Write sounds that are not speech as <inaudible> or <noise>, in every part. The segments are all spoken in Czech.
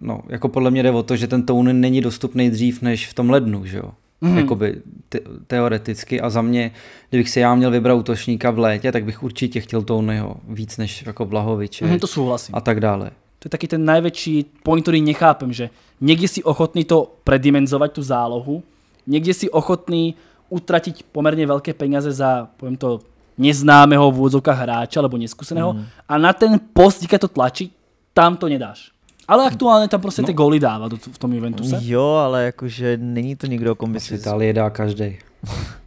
no, jako podle mě jde o to, že ten tón není dostupný dřív než v tom lednu, že jo? Mm. Jakoby te- teoreticky a za mě, kdybych si já měl vybrat útočníka v létě, tak bych určitě chtěl tounyho víc než jako Blahoviče. Mm, to souhlasím. A tak dále. To je taky ten největší point, který nechápem, že někdy si ochotný to predimenzovat tu zálohu, někdy si ochotný utratit poměrně velké peníze za, povím to, neznámého v hráče hráča alebo neskúseného mm. a na ten post, kde to tlačí, tam to nedáš. Ale aktuálně tam prostě no. ty góly dává do, v tom Juventuse. Jo, ale jakože není to nikdo, o kom by si... dá každý.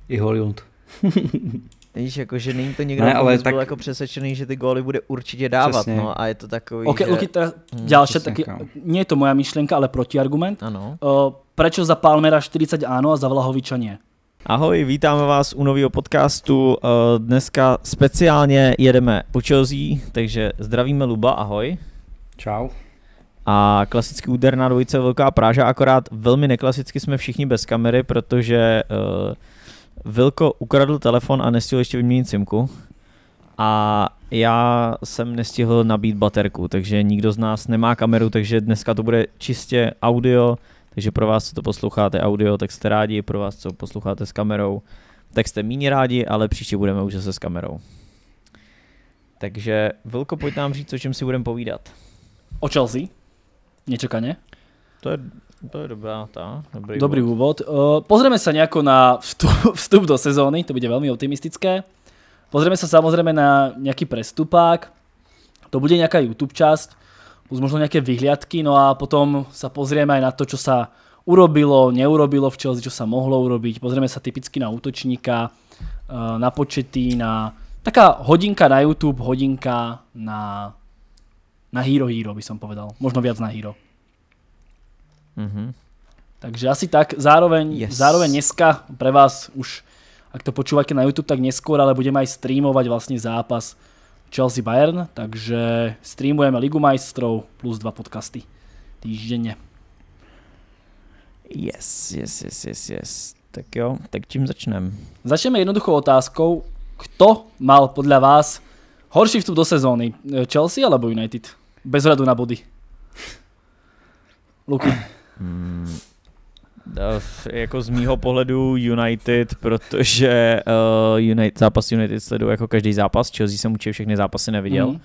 I Hollywood. <laughs> Víš, jakože není to někdo, ne, ale tak... byl jako přesvědčený, že ty góly bude určitě dávat, Přesně. no a je to takový, Ok, že... Luky, teda ďalšie, hmm, taky, nie je to moja myšlenka, ale protiargument. Ano. Uh, eh, prečo za Palmera 40 ano a za Vlahoviča nie? Ahoj, vítáme vás u nového podcastu. Eh, dneska speciálně jedeme po Chelsea, takže zdravíme Luba, ahoj. Čau. A klasický úder na dvojice Velká Práža, akorát velmi neklasicky jsme všichni bez kamery, protože uh, Vilko ukradl telefon a nestihl ještě vyměnit simku. A já jsem nestihl nabít baterku, takže nikdo z nás nemá kameru, takže dneska to bude čistě audio, takže pro vás, co to posloucháte audio, tak jste rádi, pro vás, co posloucháte s kamerou, tak jste méně rádi, ale příště budeme už zase s kamerou. Takže Vilko, pojď nám říct, o čem si budeme povídat. O Chelsea? Nečakane. To je, to je dobrá tá, dobrý, dobrý úvod. úvod. Eh, pozrieme sa nejako na vstup, <laughs> vstup do sezóny, to bude veľmi optimistické. Pozrieme sa samozrejme na nejaký prestupák, to bude nejaká YouTube časť, plus možno nejaké vyhliadky, no a potom sa pozrieme aj na to, čo sa urobilo, neurobilo v Chelsea, čo sa mohlo urobiť. Pozrieme sa typicky na útočníka, eh, na počety, na taká hodinka na YouTube, hodinka na na Hero Hero by som povedal. Možno viac na Hero. Mm-hmm. Takže asi tak. Zároveň, yes. zároveň dneska pre vás už, ak to počúvate na YouTube, tak neskôr, ale budeme aj streamovať vlastne zápas Chelsea-Bayern, takže streamujeme Ligu majstrov plus dva podcasty týždenne. Yes, yes, yes, yes, yes. Tak jo, tak čím začneme? Začneme jednoduchou otázkou. Kto mal podľa vás horší vstup do sezóny? Chelsea alebo United? Bez hľadu na body. Luky. Hmm. Jako z mýho pohledu United, protože uh, United, zápas United sleduje jako každý zápas, Chelsea jsem určitě všechny zápasy neviděl. Mm. Uh,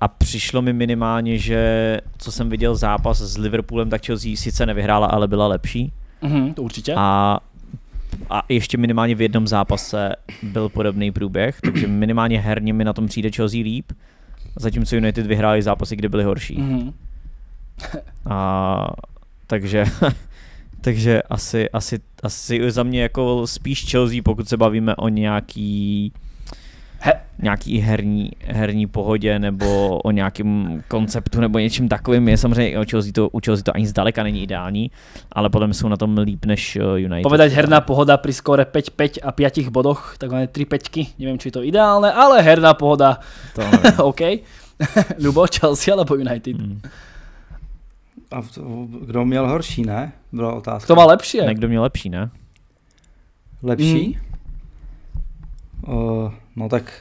a přišlo mi minimálně, že co jsem viděl zápas s Liverpoolem, tak Chelsea sice nevyhrála, ale byla lepší. Mm, to určitě. A, a ještě minimálně v jednom zápase byl podobný průběh, takže minimálně herně mi na tom přijde Chelsea líp. Zatímco United vyhráli zápasy, kde byly horší. Mm-hmm. A takže, <laughs> takže asi, asi, asi za mě jako spíš Chelsea, pokud se bavíme o nějaký he, nějaký herní, herní pohodě nebo o nějakém konceptu nebo něčím takovým. Je samozřejmě u Chelsea to, u Chelsea to ani zdaleka není ideální, ale potom jsou na tom líp než eh, United. Povedať herná pohoda při skore 5-5 a 5 bodoch, takové 3 peťky, nevím, či je to ideálne, ale herná pohoda. To <laughs> OK. <laughs> Lubo, Chelsea alebo United? Mm. A kdo měl horší, ne? Byla otázka. Kdo má lepší? Ne, kdo měl lepší, ne? Lepší? Mm. Uh, No tak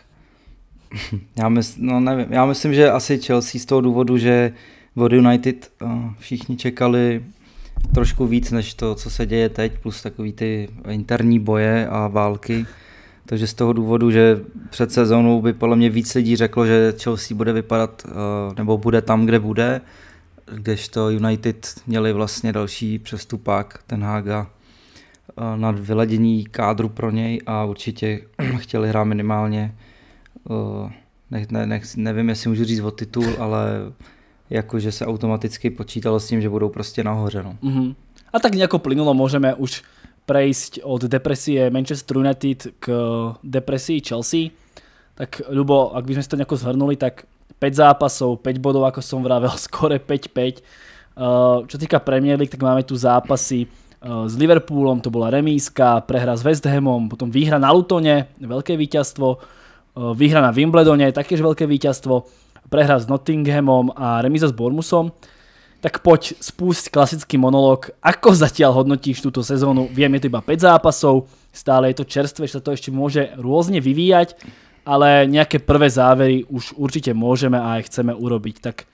<laughs> já, mysl, no nevím, já myslím, že asi Chelsea z toho důvodu, že od United eh, všichni čekali trošku víc než to, co se děje teď, plus takový ty interní boje a války. Takže z toho důvodu, že před sezónou by podle mě víc lidí řeklo, že Chelsea bude vypadat eh, nebo bude tam, kde bude, kdežto United měli vlastně další přestupák, ten Haga Eh, na vyladění kádru pro něj a určitě <clears throat> chtěli hrát minimálně, eh, ne, ne, ne, nevím, jestli můžu říct o titul, ale jakože se automaticky počítalo s tím, že budou prostě nahoře. No. Mm-hmm. A tak nějak plynulo můžeme už prejsť od depresie Manchester United k depresii Chelsea. Tak Lubo, ak by sme si to nejako zhrnuli, tak 5 zápasov, 5 bodov, ako som vravel, <laughs> skore eh, 5-5. Čo týka Premier League, tak máme tu zápasy Eh, s Liverpoolom to bola remíska, prehra s West Hamom, potom výhra na Lutone, veľké víťazstvo, eh, výhra na Wimbledone, takéž veľké víťazstvo, prehra s Nottinghamom a remíza s Bormusom. Tak poď, spúšť klasický monolog. Ako zatiaľ hodnotíš túto sezónu? Viem, je to iba 5 zápasov, stále je to čerstvé, že sa to ešte môže rôzne vyvíjať, ale nejaké prvé závery už určite môžeme a aj chceme urobiť. Tak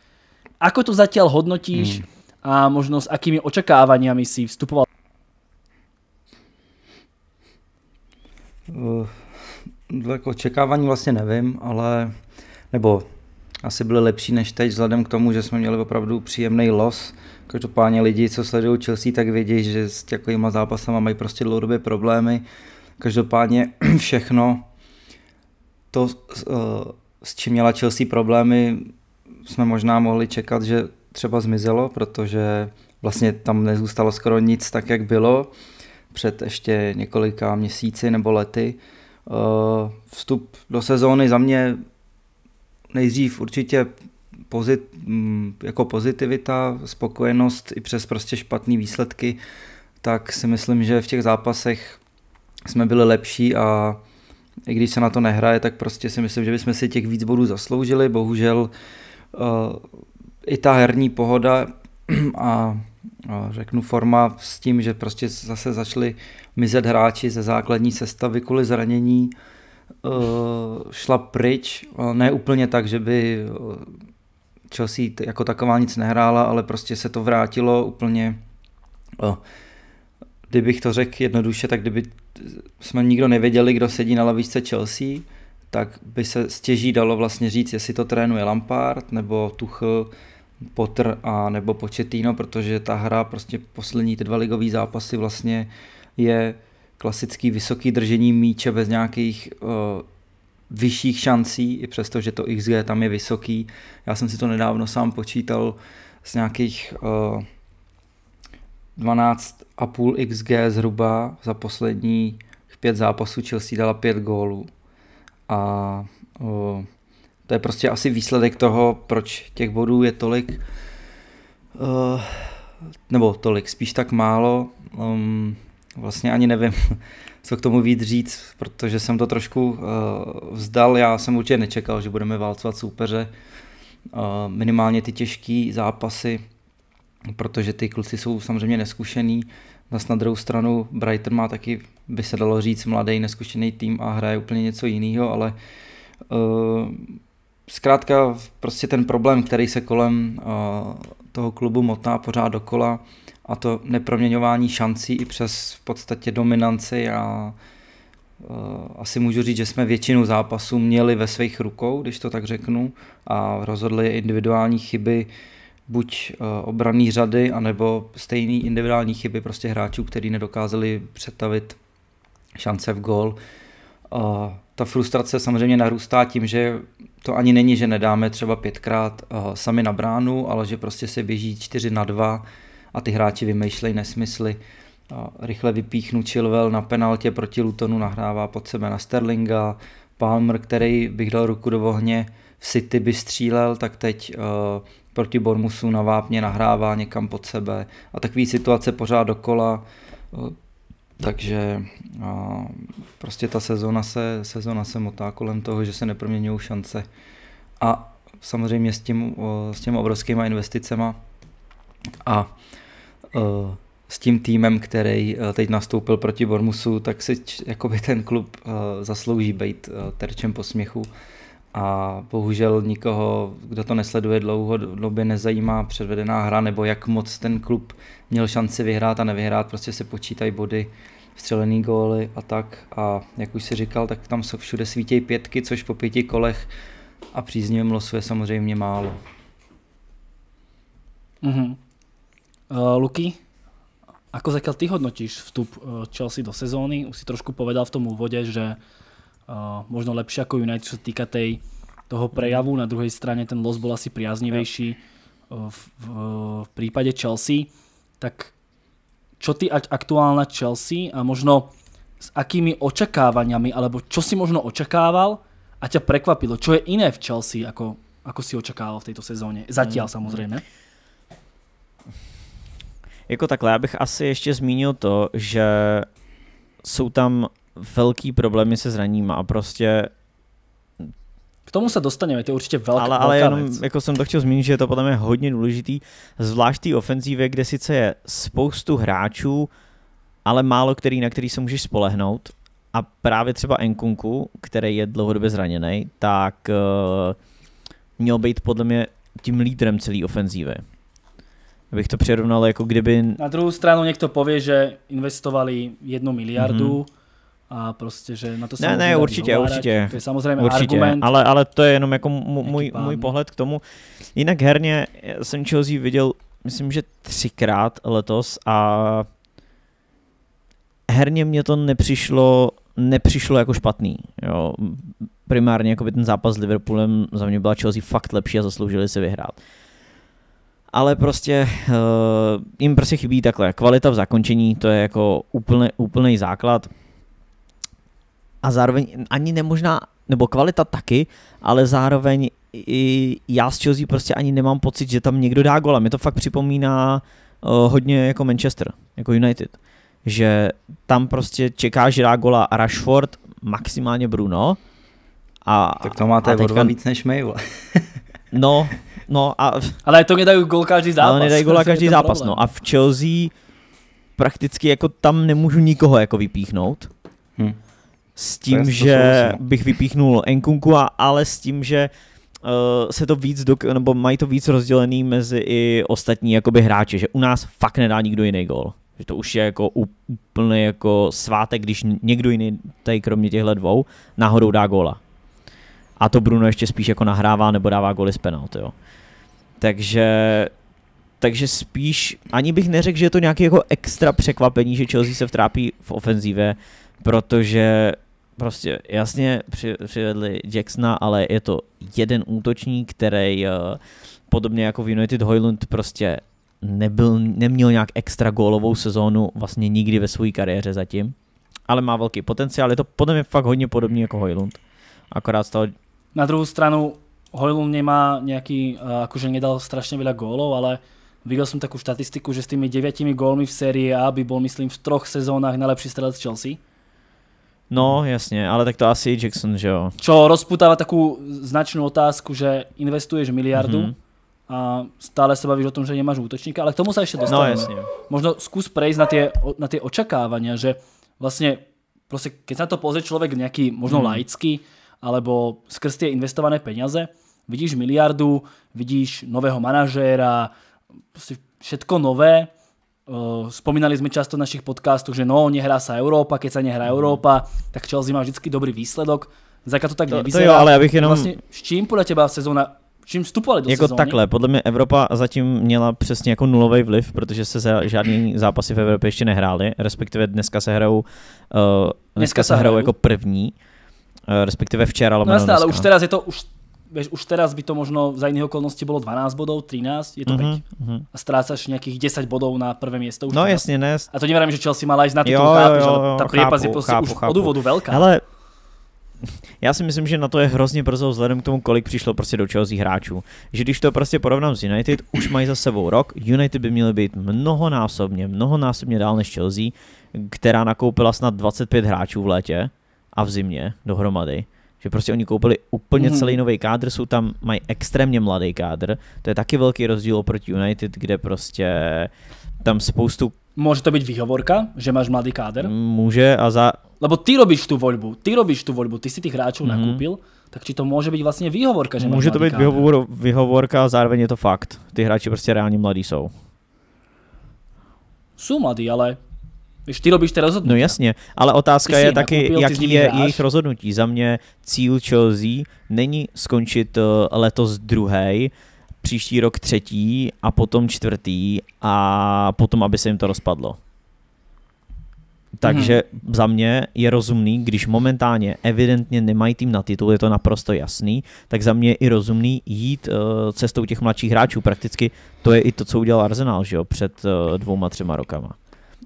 ako to zatiaľ hodnotíš hmm. a možno s akými očakávaniami si vstupoval Eh, jako očekávání vlastně nevím, ale nebo asi byly lepší než teď, vzhledem k tomu, že jsme měli opravdu příjemný los. Každopádně lidi, co sledují Chelsea, tak vědí, že s takovýma zápasama mají prostě dlouhodobě problémy. Každopádně <clears throat> všechno to, eh, s čím měla Chelsea problémy, jsme možná mohli čekat, že třeba zmizelo, protože vlastně tam nezůstalo skoro nic tak, jak bylo před ještě několika měsíci nebo lety. Eh, vstup do sezóny za mě nejdřív určitě pozit, mm, jako pozitivita, spokojenost i přes prostě špatné výsledky, tak si myslím, že v těch zápasech jsme byli lepší a i když se na to nehraje, tak prostě si myslím, že bychom si těch víc bodů zasloužili. Bohužel eh, i ta herní pohoda a řeknu forma s tím, že prostě zase začali mizet hráči ze základní sestavy kvůli zranění, eh, šla pryč, ne úplně tak, že by eh, Chelsea jako taková nic nehrála, ale prostě se to vrátilo úplně eh, kdybych to řekl jednoduše, tak kdyby jsme nikdo nevěděli, kdo sedí na lavičce Chelsea, tak by se stěží dalo vlastně říct, jestli to trénuje Lampard nebo Tuchl, Potter a nebo Početino, protože ta hra prostě poslední ty dva ligové zápasy vlastně je klasický vysoký držení míče bez nějakých uh, vyšších šancí, i přesto, že to XG tam je vysoký. Já jsem si to nedávno sám počítal z nějakých uh, 12,5 XG zhruba za poslední pět zápasů Chelsea dala pět gólů a uh, to je prostě asi výsledek toho, proč těch bodů je tolik, uh, nebo tolik, spíš tak málo. Um, vlastně ani nevím, <laughs> co k tomu víc říct, protože jsem to trošku uh, vzdal. Já jsem určitě nečekal, že budeme válcovat soupeře, uh, minimálně ty těžké zápasy, protože ty kluci jsou samozřejmě neskušený. Zas na druhou stranu Brighton má taky, by se dalo říct, mladý, neskušený tým a hraje úplně něco jiného, ale uh, zkrátka prostě ten problém, který se kolem eh, toho klubu motá pořád dokola a to neproměňování šancí i přes v podstatě dominanci a eh, asi můžu říct, že jsme většinu zápasů měli ve svých rukou, když to tak řeknu, a rozhodli individuální chyby buď eh, obranné řady, anebo stejný individuální chyby prostě hráčů, který nedokázali přetavit šance v gol. Uh, a ta frustrace samozřejmě narůstá tím, že to ani není, že nedáme třeba pětkrát eh, sami na bránu, ale že prostě se běží čtyři na dva a ty hráči vymýšlejí nesmysly. A rychle vypíchnu Chilwell na penaltě proti Lutonu, nahrává pod sebe na Sterlinga. Palmer, který bych dal ruku do ohně, v City by střílel, tak teď uh, proti Bormusu na vápně nahrává někam pod sebe. A takový situace pořád dokola. Uh, takže a, prostě ta sezona se, sezona se motá kolem toho, že se neproměňují šance. A samozřejmě s, tím, s těmi obrovskými investicema a e, s tím týmem, který e, teď nastoupil proti Bormusu, tak si jakoby ten klub e, zaslouží být terčem posměchu a bohužel nikoho, kdo to nesleduje dlouho, dlouhodobě nezajímá předvedená hra nebo jak moc ten klub měl šanci vyhrát a nevyhrát, prostě se počítají body, vstřelený góly a tak a jak už si říkal, tak tam jsou všude svítějí pětky, což po pěti kolech a příznivým losu je samozřejmě málo. Mm-hmm. Uh, Luky, ako zatiaľ ty hodnotíš vstup eh, Chelsea do sezóny? Už si trošku povedal v tom úvode, že uh, Eh, možno lepšie ako United, čo sa týka tej, toho prejavu. Na druhej strane ten los bol asi priaznivejší eh, v, v, v prípade Chelsea. Tak čo ty aktuálna Chelsea a možno s akými očakávaniami, alebo čo si možno očakával a ťa prekvapilo? Čo je iné v Chelsea, ako, ako si očakával v tejto sezóně? Zatiaľ mm. samozřejmě. Jako takhle, já bych asi ještě zmínil to, že jsou tam velký problémy se zraníma a prostě k tomu se dostaneme, to je určitě velká Ale, ale velká jenom, věc. jako jsem to chtěl zmínit, že je to podle mě hodně důležitý, zvlášť té ofenzívě, kde sice je spoustu hráčů, ale málo který, na který se můžeš spolehnout. A právě třeba Enkunku, který je dlouhodobě zraněný, tak uh, měl být podle mě tím lídrem celé ofenzívy. Abych to přirovnal, jako kdyby... Na druhou stranu někdo pově, že investovali jednu miliardu, mm-hmm a prostě, že na to Ne, ne, určitě, hovárat, určitě. To je samozřejmě určitě, argument. Ale, ale to je jenom jako můj, můj pohled k tomu. Jinak herně jsem Chelsea viděl, myslím, že třikrát letos a herně mě to nepřišlo, nepřišlo jako špatný. Jo. Primárně jako by ten zápas s Liverpoolem za mě byla Chelsea fakt lepší a zasloužili si vyhrát ale prostě uh, jim prostě chybí takhle. Kvalita v zakončení, to je jako úplný, úplný základ a zároveň ani nemožná, nebo kvalita taky, ale zároveň i já z Chelsea prostě ani nemám pocit, že tam někdo dá gola. Mě to fakt připomíná uh, hodně jako Manchester, jako United. Že tam prostě čeká, že dá gola Rashford, maximálně Bruno. A, tak to máte a teďka... víc než my. <laughs> no, no a... Ale to nedají gol každý zápas. Ale nedají gola <laughs> každý zápas, no. A v Chelsea prakticky jako tam nemůžu nikoho jako vypíchnout. Hmm s tím, to že no. bych vypíchnul Enkunku, a, ale s tím, že uh, se to víc, dok- nebo mají to víc rozdělený mezi i ostatní jakoby hráče, že u nás fakt nedá nikdo jiný gol. Že to už je jako úplně jako svátek, když někdo jiný, tady kromě těchto dvou, náhodou dá góla. A to Bruno ještě spíš jako nahrává nebo dává góly z penalty, jo. Takže takže spíš ani bych neřekl, že je to nějaké jako extra překvapení, že Chelsea se vtrápí v ofenzíve, protože prostě jasně při, přivedli Jacksona, ale je to jeden útočník, který eh, podobně jako v United Hoylund prostě nebyl, neměl nějak extra gólovou sezónu vlastně nikdy ve své kariéře zatím, ale má velký potenciál, je to podle mě fakt hodně podobný jako Hojlund. Akorát z toho... Na druhou stranu Hojlund nemá nějaký, jakože eh, nedal strašně veľa gólov, ale viděl jsem takovou statistiku, že s těmi deviatimi gólmi v sérii A by byl myslím v troch sezónách nejlepší střelec Chelsea No, jasně, ale tak to asi Jackson, že jo. Čo rozputáva takú značnú otázku, že investuješ miliardu mm-hmm. a stále sa bavíš o tom, že nemáš útočníka, ale k tomu sa ešte no, dostaneme. No, jasne. Možno skús prejsť na tie, na tie očakávania, že vlastne proste, keď sa to pozrie človek nejaký možno mm. laický, alebo skrz tie investované peniaze, vidíš miliardu, vidíš nového manažéra, prostě všetko nové, Uh, eh, spomínali sme často v našich podcastoch, že no, nehrá sa Európa, keď sa nehrá mhm. Európa, tak Chelsea má vždycky dobrý výsledok. Zaka to tak to, nevyzerá. To jo, ale abych bych jenom... Vlastne, s čím podľa teba sezóna čím vstupovali do jako sezóny? takhle, podle mě Evropa zatím měla přesně jako nulový vliv, protože se žádný zápasy v Evropě ještě nehrály, respektive dneska se hrajou, uh, dneska, dneska se hrajou jako první, uh, respektive včera. No jasná, ale už teraz je to, už vieš, už teraz by to možno za iných okolností bolo 12 bodov, 13, je to mm-hmm, 5. Mm-hmm. A strácaš nejakých 10 bodov na prvé miesto. Už no teraz. jasne, ne. A to neverím, že Chelsea mala ísť na titul, jo, chápeš, jo, jo, ta priepas je proste chápu, už chápu. od úvodu velká. Ale já si myslím, že na to je hrozně brzo vzhledem k tomu, kolik přišlo prostě do Chelsea hráčů. Že když to prostě porovnám s United, už mají za sebou rok, United by měly být mnohonásobně, mnohonásobně dál než Chelsea, která nakoupila snad 25 hráčů v létě a v zimě dohromady že prostě oni koupili úplně mm-hmm. celý nový kádr, jsou tam, mají extrémně mladý kádr, to je taky velký rozdíl oproti United, kde prostě tam spoustu Může to být výhovorka, že máš mladý kádr? Může a za... Lebo ty robíš tu volbu, ty robíš tu volbu, ty si těch hráčů mm -hmm. nakoupil, tak či to může být vlastně výhovorka, že Může to být vyhovor, výhovorka a zároveň je to fakt. Ty hráči prostě reálně mladí jsou. Jsou mladí, ale když ty robíš ty rozhodnutí. No jasně, ale otázka je jako taky, jaký je hráš. jejich rozhodnutí. Za mě cíl Chelsea není skončit eh, letos druhý, příští rok třetí a potom čtvrtý a potom, aby se jim to rozpadlo. Takže hmm. za mě je rozumný, když momentálně evidentně nemají tým na titul, je to naprosto jasný, tak za mě je i rozumný jít uh, cestou těch mladších hráčů. Prakticky to je i to, co udělal Arsenal, že jo, před uh, dvouma, třema rokama.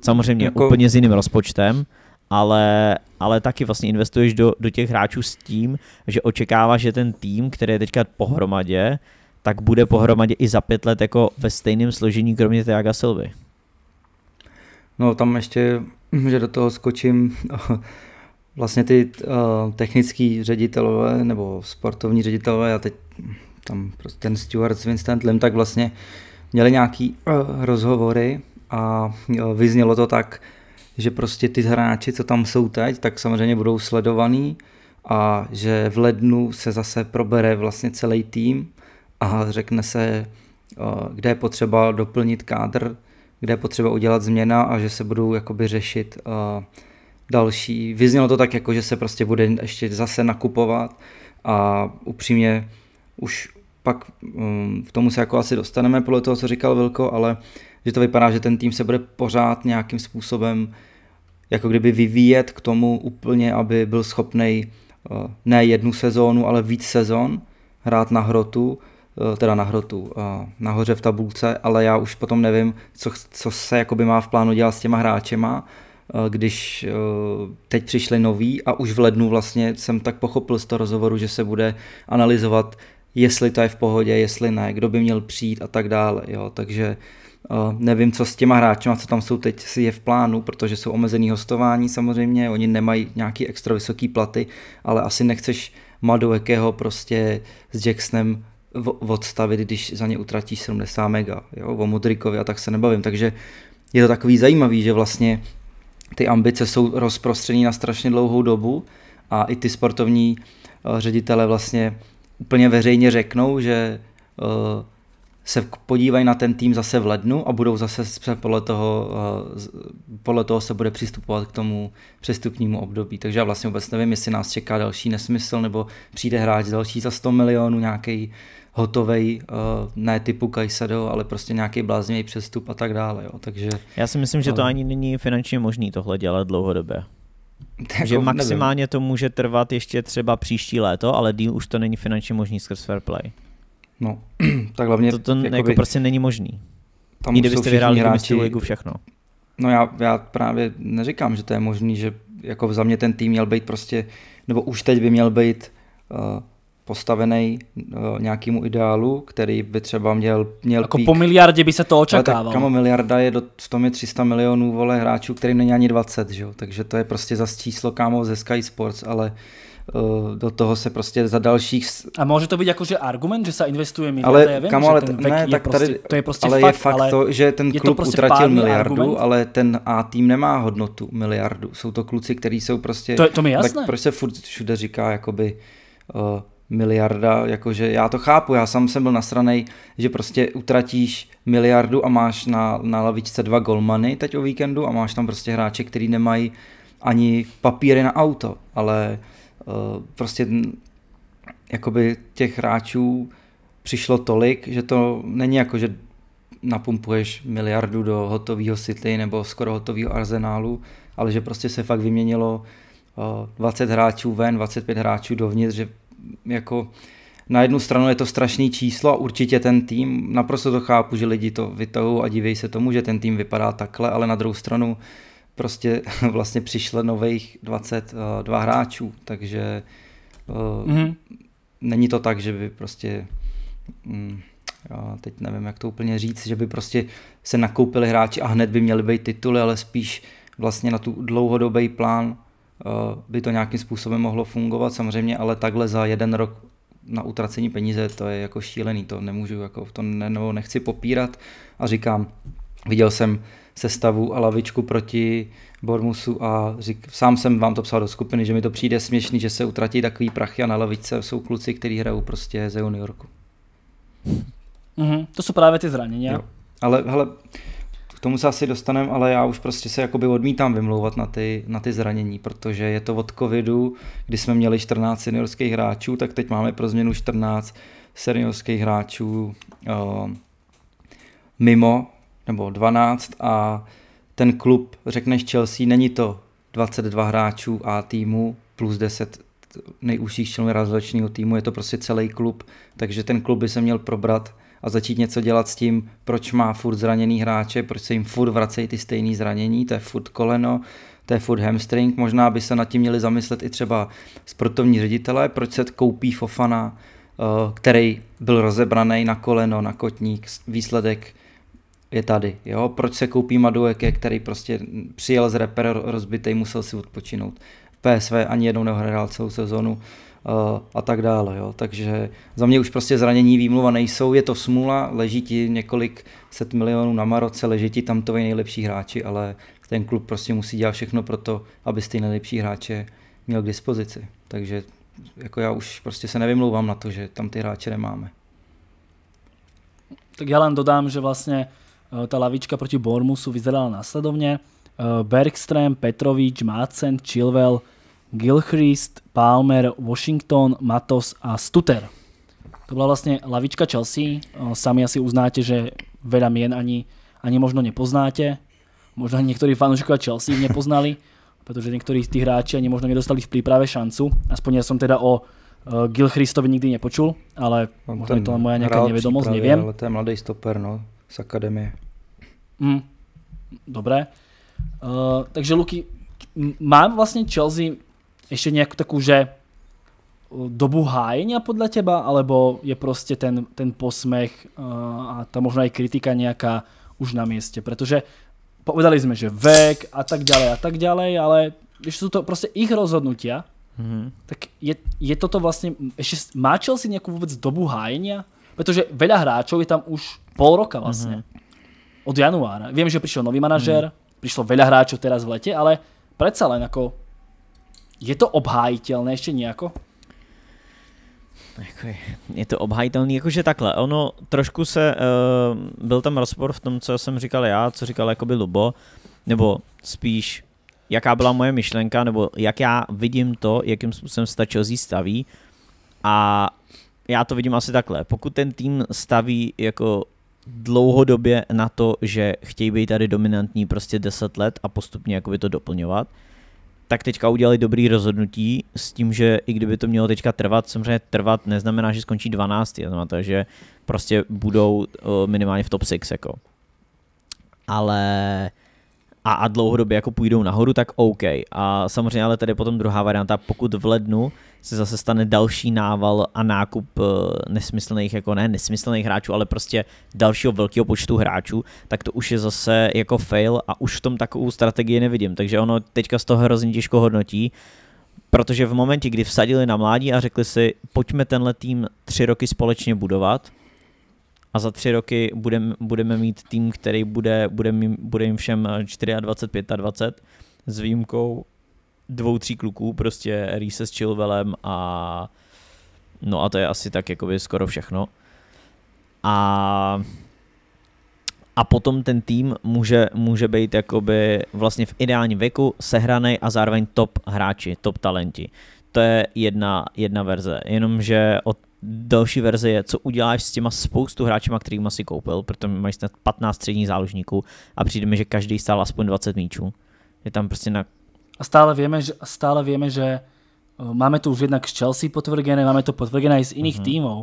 Samozřejmě jako... úplně s jiným rozpočtem, ale, ale taky vlastně investuješ do, do těch hráčů s tím, že očekáváš, že ten tým, který je teďka pohromadě, tak bude pohromadě i za pět let jako ve stejném složení, kromě Tiaga Silvy. No tam ještě, že do toho skočím, <laughs> vlastně ty uh, technický ředitelové nebo sportovní ředitelové a teď tam prostě ten Stuart s Vincentem, tak vlastně měli nějaký uh, rozhovory a e, vyznělo to tak, že prostě ty hráči, co tam jsou teď, tak samozřejmě budou sledovaný a že v lednu se zase probere vlastně celý tým a řekne se, e, kde je potřeba doplnit kádr, kde je potřeba udělat změna a že se budou jakoby řešit e, další. Vyznělo to tak, jako že se prostě bude ještě zase nakupovat a upřímně už pak um, mm, k tomu se jako asi dostaneme podle toho, co říkal Vilko, ale že to vypadá, že ten tým se bude pořád nějakým způsobem jako kdyby vyvíjet k tomu úplně, aby byl schopný eh, ne jednu sezónu, ale víc sezon hrát na hrotu, eh, teda na hrotu, eh, nahoře v tabulce, ale já už potom nevím, co, co se jakoby má v plánu dělat s těma hráčema, když teď přišli noví a už v lednu vlastně jsem tak pochopil z toho rozhovoru, že se bude analyzovat, jestli to je v pohodě, jestli ne, kdo by měl přijít a tak dále. Jo. Takže Nevím, co s těma hráči, co tam jsou teď, si je v plánu, protože jsou omezený hostování samozřejmě, oni nemají nějaký extra vysoký platy, ale asi nechceš Madovekého prostě s Jacksonem odstavit, když za ně utratíš 70 mega, jo, o Modrikovi a tak se nebavím, takže je to takový zajímavý, že vlastně ty ambice jsou rozprostřený na strašně dlouhou dobu a i ty sportovní eh, ředitele vlastně úplně veřejně řeknou, že uh, se podívají na ten tým zase v lednu a budou zase podle toho, eh, podle toho se bude přistupovat k tomu přestupnímu období. Takže já vlastně vůbec nevím, jestli nás čeká další nesmysl, nebo přijde hráč další za 100 milionů, nějaký hotovej, eh, ne typu Kajsado, ale prostě nějaký bláznivý přestup a tak dále. Jo. Takže, já si myslím, že to ani není finančně možné tohle dělat dlouhodobě. Tak <laughs> že jako, maximálně nevím. to může trvat ještě třeba příští léto, ale díl už to není finančně možný skrz fair play. No, <clears throat> tak hlavně... To, to jakoby, jako prostě není možný. Tam I kdybyste vyhráli hráči, ligu všechno. No já, já právě neříkám, že to je možný, že jako za mě ten tým měl být prostě, nebo už teď by měl být uh, postavený uh, eh, nějakému ideálu, který by třeba měl, měl Jako pík. po miliardě by se to očekávalo. Kamo, miliarda je, do, v tom je 300 milionů vole hráčů, kterým není ani 20, že jo? takže to je prostě za číslo kámo ze Sky Sports, ale Eh, do toho se prostě za dalších... A může to být jakože argument, že se investuje miliarda, ale, já vím, ale, že ten ne, je tak prostě, tady, to je prostě ale fakt, je fakt ale to, že ten klub prostě utratil miliardu, argument. ale ten A tým nemá hodnotu miliardu. Jsou to kluci, kteří jsou prostě... To, to mi jasné. Tak proč se furt všude říká jakoby... Uh, miliarda, jakože já to chápu, já sám jsem byl nasranej, že prostě utratíš miliardu a máš na, na lavičce dva golmany teď o víkendu a máš tam prostě hráče, který nemají ani papíry na auto, ale Eh, prostě jakoby těch hráčů přišlo tolik, že to není jako, že napumpuješ miliardu do hotového City nebo skoro hotového arzenálu, ale že prostě se fakt vyměnilo 20 eh, hráčů ven, 25 hráčů dovnitř, že jako na jednu stranu je to strašný číslo a určitě ten tým, naprosto to chápu, že lidi to vytahují a dívej se tomu, že ten tým vypadá takhle, ale na druhou stranu uh, prostě <laughs> vlastně přišlo nových 22 eh, hráčů, takže mm-hmm. není to tak, že by prostě mm, já teď nevím, jak to úplně říct, že by prostě se nakoupili hráči a hned by měli být tituly, ale spíš vlastně na tu dlouhodobý plán eh, by to nějakým způsobem mohlo fungovat samozřejmě, ale takhle za jeden rok na utracení peníze, to je jako šílený, to nemůžu, jako to ne, nechci popírat a říkám, viděl jsem sestavu a lavičku proti Bormusu a řík, sám jsem vám to psal do skupiny, že mi to přijde směšný, že se utratí takový prachy a na lavičce jsou kluci, kteří hrajou prostě ze juniorku. Mm-hmm. To jsou právě ty zranění. Jo. Ale hele, k tomu se asi dostaneme, ale já už prostě se jakoby odmítám vymlouvat na ty, na ty zranění, protože je to od covidu, kdy jsme měli 14 seniorských hráčů, tak teď máme pro změnu 14 seniorských hráčů uh, mimo nebo 12 a ten klub, řekneš Chelsea, není to 22 hráčů a týmu plus 10 nejúžších členů razločního týmu, je to prostě celý klub, takže ten klub by se měl probrat a začít něco dělat s tím, proč má furt zraněný hráče, proč se jim furt vracejí ty stejné zranění, to je furt koleno, to je furt hamstring, možná by se nad tím měli zamyslet i třeba sportovní ředitelé, proč se koupí Fofana, eh, který byl rozebraný na koleno, na kotník, výsledek je tady. Jo? Proč se koupí Madueke, který prostě přijel z reper rozbitej, musel si odpočinout. V PSV ani jednou nehrál celou sezonu eh, a tak dále. Jo? Takže za mě už prostě zranění výmluva nejsou, je to smůla, leží ti několik set milionů na Maroce, leží ti tam to nejlepší hráči, ale ten klub prostě musí dělat všechno pro to, aby ty nejlepší hráče měl k dispozici. Takže jako já už prostě se nevymlouvám na to, že tam ty hráče nemáme. Tak já len dodám, že vlastně Eh, ta lavička proti Bormusu vyzerala následovně. Eh, Bergström, Petrovič, Madsen, Chilwell, Gilchrist, Palmer, Washington, Matos a Stuter. To byla vlastně lavička Chelsea. Eh, sami asi uznáte, že veľa mien ani, ani možno nepoznáte. Možno ani niektorí fanúšikova Chelsea nepoznali, <laughs> protože niektorí z těch hráči ani možno nedostali v přípravě šancu. Aspoň ja jsem teda o Gilchristovi nikdy nepočul, ale možno možná je to moja nějaká nevědomost, nevím. Ale to je mladý stoper, no z akademie. Mm. Dobré. Uh, takže Luky, má vlastně Chelsea ještě nějakou takovou, že eh, dobu hájenia podle teba, alebo je prostě ten, ten posmech uh, a ta možná i kritika nějaká už na místě, protože povedali jsme, že vek a tak dále a tak dále, ale když jsou to prostě ich rozhodnutia, mm -hmm. tak je, je toto vlastně, ještě má Chelsea nějakou vůbec dobu hájenia? pretože veľa hráčov je tam už pol roka mhm. vlastne. Mm-hmm. Od januára. Viem, že prišiel nový manažer, mm-hmm. prišlo veľa hráčov teraz v lete, ale predsa len ako je to obhájitelné ještě nějako? Jako je, to obhajitelný, jakože takhle, ono trošku se, uh, byl tam rozpor v tom, co jsem říkal já, co říkal jakoby Lubo, nebo spíš jaká byla moje myšlenka, nebo jak já vidím to, jakým způsobem se ta staví a já to vidím asi takhle. Pokud ten tým staví jako dlouhodobě na to, že chtějí být tady dominantní prostě 10 let a postupně jakoby to doplňovat, tak teďka udělali dobrý rozhodnutí s tím, že i kdyby to mělo teďka trvat, samozřejmě trvat neznamená, že skončí 12, znamená to, že prostě budou eh, minimálně v top 6 jako. Ale a, a dlouhodobě jako půjdou nahoru, tak OK. A samozřejmě ale tady potom druhá varianta, pokud v lednu se zase stane další nával a nákup eh, nesmyslných, jako ne nesmyslných hráčů, ale prostě dalšího velkého počtu hráčů, tak to už je zase jako fail a už v tom takovou strategii nevidím. Takže ono teďka z toho hrozně těžko hodnotí, protože v momentě, kdy vsadili na mládí a řekli si, pojďme tenhle tým tři roky společně budovat, a za tři roky budeme, budeme mít tým, který bude, bude, bude jim všem 24, eh, 25 s výjimkou dvou, tří kluků, prostě Reese s Chilvelem a no a to je asi tak jakoby skoro všechno. A a potom ten tým může, může být jakoby vlastně v ideálním věku sehraný a zároveň top hráči, top talenti. To je jedna, jedna verze, jenomže od další verze je, co uděláš s těma spoustu hráčima, kterým si koupil, protože mají snad 15 středních záložníků a přijde mi, že každý stál aspoň 20 míčů. Je tam prostě na a stále vieme, že, stále vieme, že eh, máme to už jednak z Chelsea potvrdené, máme to potvrdené aj z iných mm-hmm. tímov,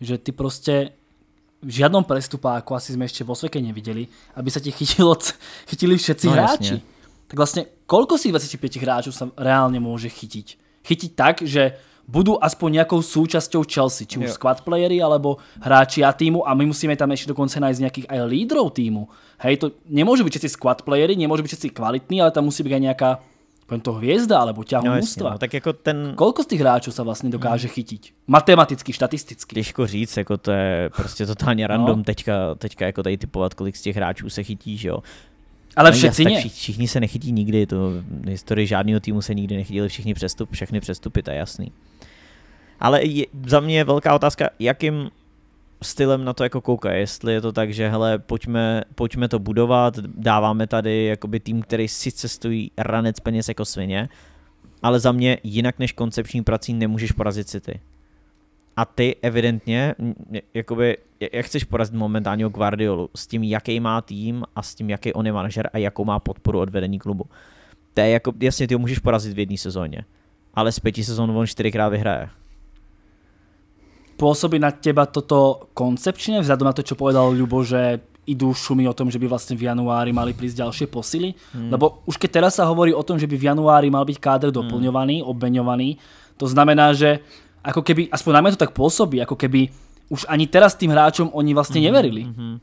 že ty proste v žiadnom prestupáku asi sme ešte vo sveke nevideli, aby sa ti chytilo, chytili všetci no, hráči. Jasne. Tak vlastne, koľko si 25 hráčov sa reálne môže chytiť? Chytiť tak, že budú aspoň nejakou súčasťou Chelsea, či už squad playery, alebo hráči a týmu a my musíme tam ešte dokonce nájsť nejakých aj lídrov týmu. Hej, to nemôžu byť všetci squad playery, nemôžu byť všetci kvalitní, ale tam musí byť aj nejaká poviem to hviezda alebo ťahu no, No, tak jako ten... Kolko z těch hráčů se vlastně dokáže hmm. chytit? Matematicky, statisticky. Těžko říct, jako to je prostě totálně no. random no. teďka, teďka jako tady typovat, kolik z těch hráčů se chytí, že jo. Ale no, všetci ne. Všichni se nechytí nikdy, to v historii žádného týmu se nikdy nechytili všichni přestup, všechny přestupy, to je jasný. Ale je, za mě je velká otázka, jakým stylem na to jako kouká, jestli je to tak, že hele, pojďme, pojďme to budovat, dáváme tady jakoby tým, který sice stojí ranec peněz jako svině, ale za mě jinak než koncepční prací nemůžeš porazit City. A ty evidentně, jakoby, jak chceš porazit momentálního Guardiolu s tím, jaký má tým a s tím, jaký on je manažer a jakou má podporu od vedení klubu. To je jako, jasně, ty ho můžeš porazit v jedné sezóně, ale z pěti sezón on čtyřikrát vyhraje pôsobí na teba toto koncepčne, vzhľadom na to, čo povedal Ľubo, že idú šumy o tom, že by vlastne v januári mali prísť ďalšie posily? Hmm. Lebo už keď teraz sa hovorí o tom, že by v januári mal byť káder hmm. doplňovaný, hmm. obmeňovaný, to znamená, že ako keby, aspoň na mňa to tak pôsobí, ako keby už ani teraz tým hráčom oni vlastne hmm. neverili. Hmm.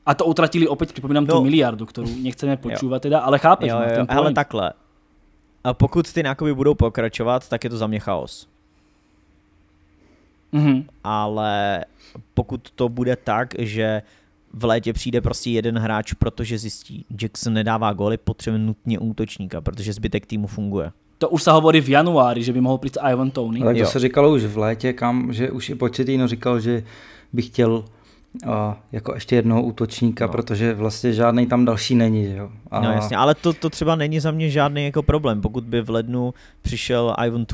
A to utratili opět, připomínám, no. tu miliardu, kterou nechceme počívat teda, ale chápeš, jo, jo, ten point. Ale takhle, a pokud ty nákupy budou pokračovat, tak je to za mě chaos. Mm-hmm. Ale pokud to bude tak, že v létě přijde prostě jeden hráč, protože zjistí, Jackson nedává góly, potřebuje nutně útočníka, protože zbytek týmu funguje. To už se hovorí v januári, že by mohl přijít Ivan Tony. Ale to jo. se říkalo už v létě, kam, že už i Pochettino říkal, že by chtěl a jako ještě jednoho útočníka, no. protože vlastně žádný tam další není. Že jo? A... No jasně, ale to, to třeba není za mě žádný jako problém. Pokud by v lednu přišel Ivan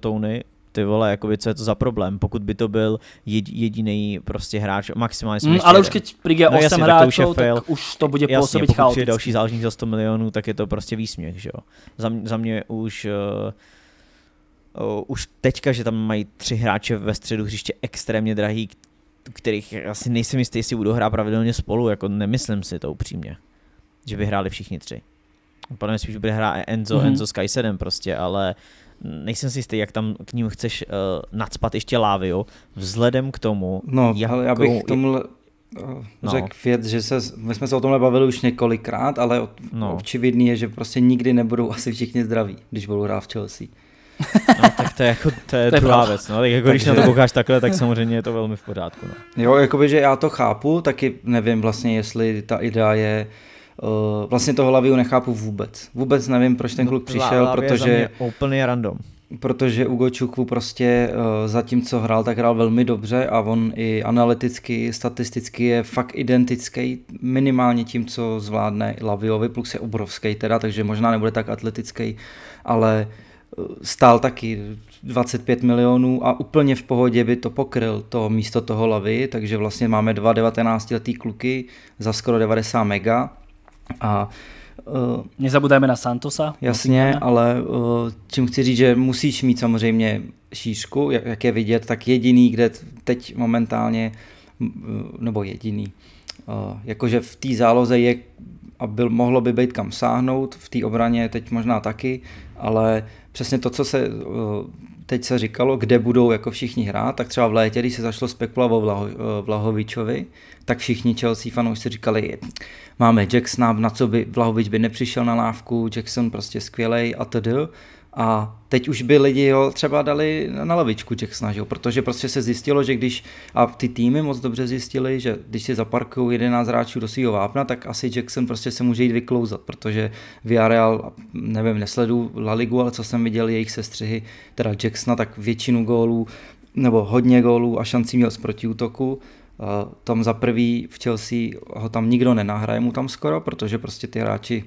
Tony, ty vole, jakoby, co je to za problém, pokud by to byl jediný prostě hráč, maximálně jsme mm, Ale už keď přijde no, 8 hráčů, tak, tak už to bude jasně, působit pokud chaoticky. další záležník za 100 milionů, tak je to prostě výsměch, že jo. Za, za mě už... Uh, Uh, už teďka, že tam mají tři hráče ve středu hřiště extrémně drahý, kterých asi nejsem jistý, jestli budou hrát pravidelně spolu, jako nemyslím si to upřímně, že by hráli všichni tři. Podle mě spíš bude hrát Enzo, mm-hmm. Enzo s Kajsenem prostě, ale nejsem si jistý, jak tam k ním chceš uh, eh, nadspat ještě Láviu, vzhledem k tomu... No, jakou, ale já bych k tomu uh, řekl věc, že se, my jsme se o tomhle bavili už několikrát, ale od, no. očividný je, že prostě nikdy nebudou asi všichni zdraví, když budou hrát v Chelsea. <laughs> No, tak to je, jako, to je, to je druhá pravda. věc. No. Tak jako, Takže... Když na to koukáš takhle, tak samozřejmě je to velmi v pořádku. No. Jo, jakoby, že já to chápu, taky nevím vlastně, jestli ta idea je uh, Eh, vlastně toho Laviu nechápu vůbec. Vůbec nevím, proč ten no, kluk přišel, Lavia protože... Úplně random. Protože Ugo Čukvu prostě eh, co hrál, tak hrál velmi dobře a on i analyticky, statisticky je fakt identický minimálně tím, co zvládne Laviovi, plus je obrovský teda, takže možná nebude tak atletický, ale eh, stál taky 25 milionů a úplně v pohodě by to pokryl to místo toho lavy, takže vlastně máme dva 19 letý kluky za skoro 90 mega a Uh, e, nezabudáme na Santosa. Jasně, musíme. ale uh, čím chci říct, že musíš mít samozřejmě šířku, jak, jak je vidět, tak jediný, kde teď momentálně, e, nebo jediný, uh, jakože v té záloze je a byl, mohlo by být kam sáhnout, v té obraně teď možná taky, ale přesně to, co se uh, teď se říkalo, kde budou jako všichni hrát, tak třeba v létě, když se zašlo spekula o Vlaho, eh, Vlahovičovi, tak všichni Chelsea fanoušci říkali, máme Jacksona, na co by Vlahovič by nepřišel na lávku, Jackson prostě skvělej a tedy a teď už by lidi jo, třeba dali na lavičku těch snažil, protože prostě se zjistilo, že když, a ty týmy moc dobře zjistili, že když si zaparkují 11 hráčů do svého vápna, tak asi Jackson prostě se může jít vyklouzat, protože Villarreal, nevím, nesledu La Ligu, ale co jsem viděl jejich sestřihy, teda Jacksona, tak většinu gólů, nebo hodně gólů a šancí měl z protiútoku, eh, tam za prvý v Chelsea ho tam nikdo nenahraje mu tam skoro, protože prostě ty hráči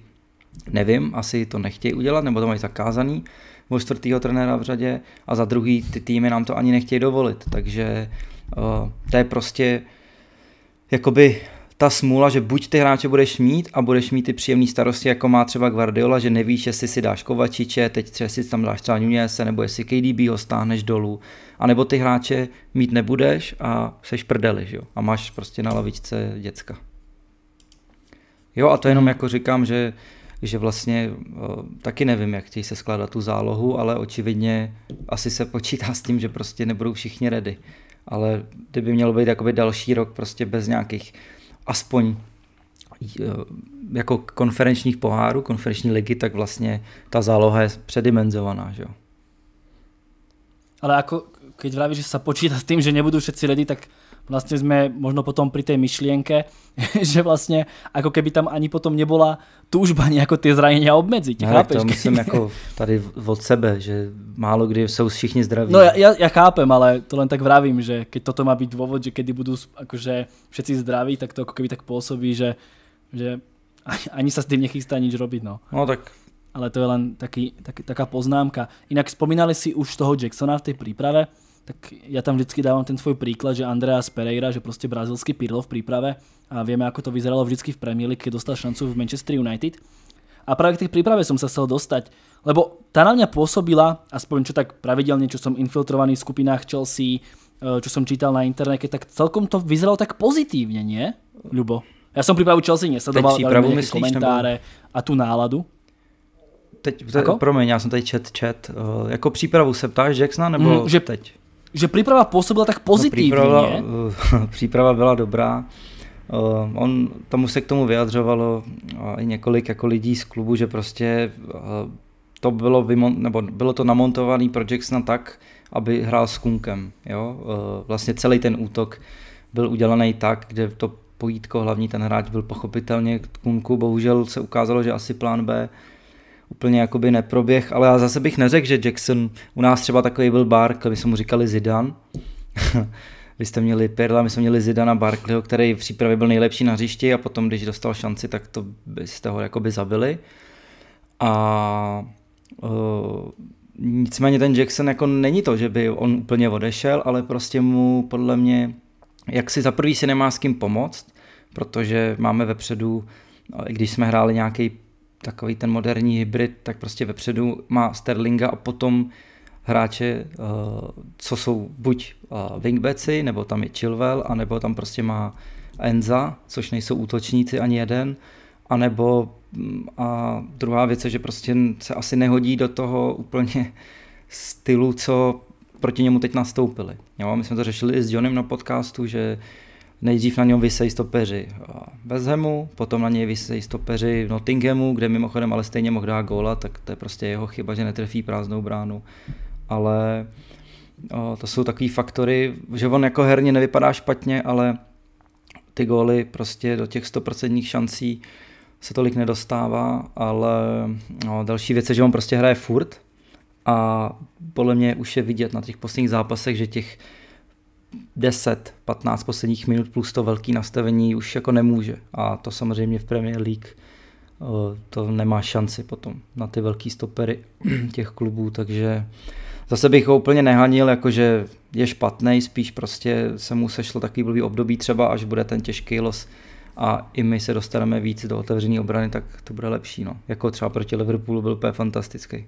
Nevím, asi to nechtějí udělat, nebo to mají zakázaný od čtvrtýho trenéra v řadě a za druhý ty týmy nám to ani nechtějí dovolit, takže uh, to je prostě jakoby ta smůla, že buď ty hráče budeš mít a budeš mít ty příjemné starosti, jako má třeba Guardiola, že nevíš, jestli si dáš Kovačiče, teď třeba si tam dáš třeba Nunese, nebo jestli KDB ho stáhneš dolů, anebo ty hráče mít nebudeš a seš prdeli, že jo? A máš prostě na lavičce děcka. Jo, a to jenom hmm. jako říkám, že že vlastně eh, taky nevím, jak chtějí se skládat tu zálohu, ale očividně asi se počítá s tím, že prostě nebudou všichni ready. Ale kdyby měl být jakoby další rok prostě bez nějakých aspoň eh, jako konferenčních pohárů, konferenční ligy, tak vlastně ta záloha je předimenzovaná, že Ale jako, když vravíš, že se počítá s tím, že nebudou všetci ready, tak vlastne sme možno potom pri tej myšlienke, <laughs> že vlastne ako keby tam ani potom nebola túžba nejako tie zranenia obmedziť, no, chápeš? To myslím <laughs> jako tady od sebe, že málo kdy jsou všichni zdraví. No ja, ja, ja chápem, ale to len tak vravím, že keď toto má byť dôvod, že kedy budú akože všetci zdraví, tak to ako keby tak pôsobí, že, že ani sa s tým nechystá nič robiť, no. No tak ale to je len taký, tak, taká poznámka. Inak spomínali si už toho Jacksona v tej príprave tak ja tam vždycky dávam ten svoj príklad, že Andreas Pereira, že proste brazilský Pirlo v príprave a vieme, ako to vyzeralo vždycky v Premier League, keď dostal šancu v Manchester United. A práve k tej príprave som sa chcel dostať, lebo tá na mňa pôsobila, aspoň čo tak pravidelne, čo som infiltrovaný v skupinách Chelsea, eh, čo som čítal na internete, tak celkom to vyzeralo tak pozitívne, nie, Ľubo? Já jsem přípravu Chelsea nesledoval, přípravu myslíš, komentáře a tu náladu. Teď, promiň, já jsem tady čet, čet. Eh, jako přípravu se ptáš Jacksona, nebo mm, že teď? že příprava působila tak pozitivně. No, příprava, <laughs> příprava byla dobrá. Eh, on, tomu se k tomu vyjadřovalo eh, i několik jako lidí z klubu, že prostě eh, to bylo, vymon, nebo bylo to namontovaný pro Jacksona tak, aby hrál s Kunkem. Jo? Vlastně celý ten útok byl udělaný tak, kde to pojítko, hlavní ten hráč byl pochopitelně Kunku, bohužel se ukázalo, že asi plán B úplně jakoby neproběh, ale já zase bych neřekl, že Jackson, u nás třeba takový byl bark, my jsme mu říkali Zidan, <laughs> vy jste měli Perla, my jsme měli Zidana Barkleyho, který v přípravě byl nejlepší na hřišti a potom, když dostal šanci, tak to byste ho jakoby zabili. A uh, nicméně ten Jackson jako není to, že by on úplně odešel, ale prostě mu podle mě, jak si za prvý si nemá s kým pomoct, protože máme vepředu, i když jsme hráli nějaký takový ten moderní hybrid, tak prostě vepředu má Sterlinga a potom hráče, eh, co jsou buď eh, wingbacki, nebo tam je Chilwell, anebo tam prostě má Enza, což nejsou útočníci ani jeden, anebo mm, a druhá věc je, že prostě se asi nehodí do toho úplně stylu, co proti němu teď nastoupili. Jo, my jsme to řešili i s Johnem na podcastu, že Nejdřív na něm vysejí stopeři Bezhemu, potom na něj vysejí stopeři Nottinghamu, kde mimochodem ale stejně mohl dát góla, tak to je prostě jeho chyba, že netrefí prázdnou bránu. Ale o, eh, to jsou takový faktory, že on jako herně nevypadá špatně, ale ty góly prostě do těch 100% šancí se tolik nedostává, ale no, další věc je, že on prostě hraje furt a podle mě už je vidět na těch posledních zápasech, že těch 10-15 posledních minut plus to velký nastavení už jako nemůže. A to samozřejmě v Premier League eh, to nemá šanci potom na ty velký stopery <clears throat> těch klubů, takže zase bych ho úplně nehanil, jakože je špatný, spíš prostě se mu sešlo takový blbý období třeba, až bude ten těžký los a i my se dostaneme víc do otevřené obrany, tak to bude lepší. No. Jako třeba proti Liverpoolu byl úplně fantastický.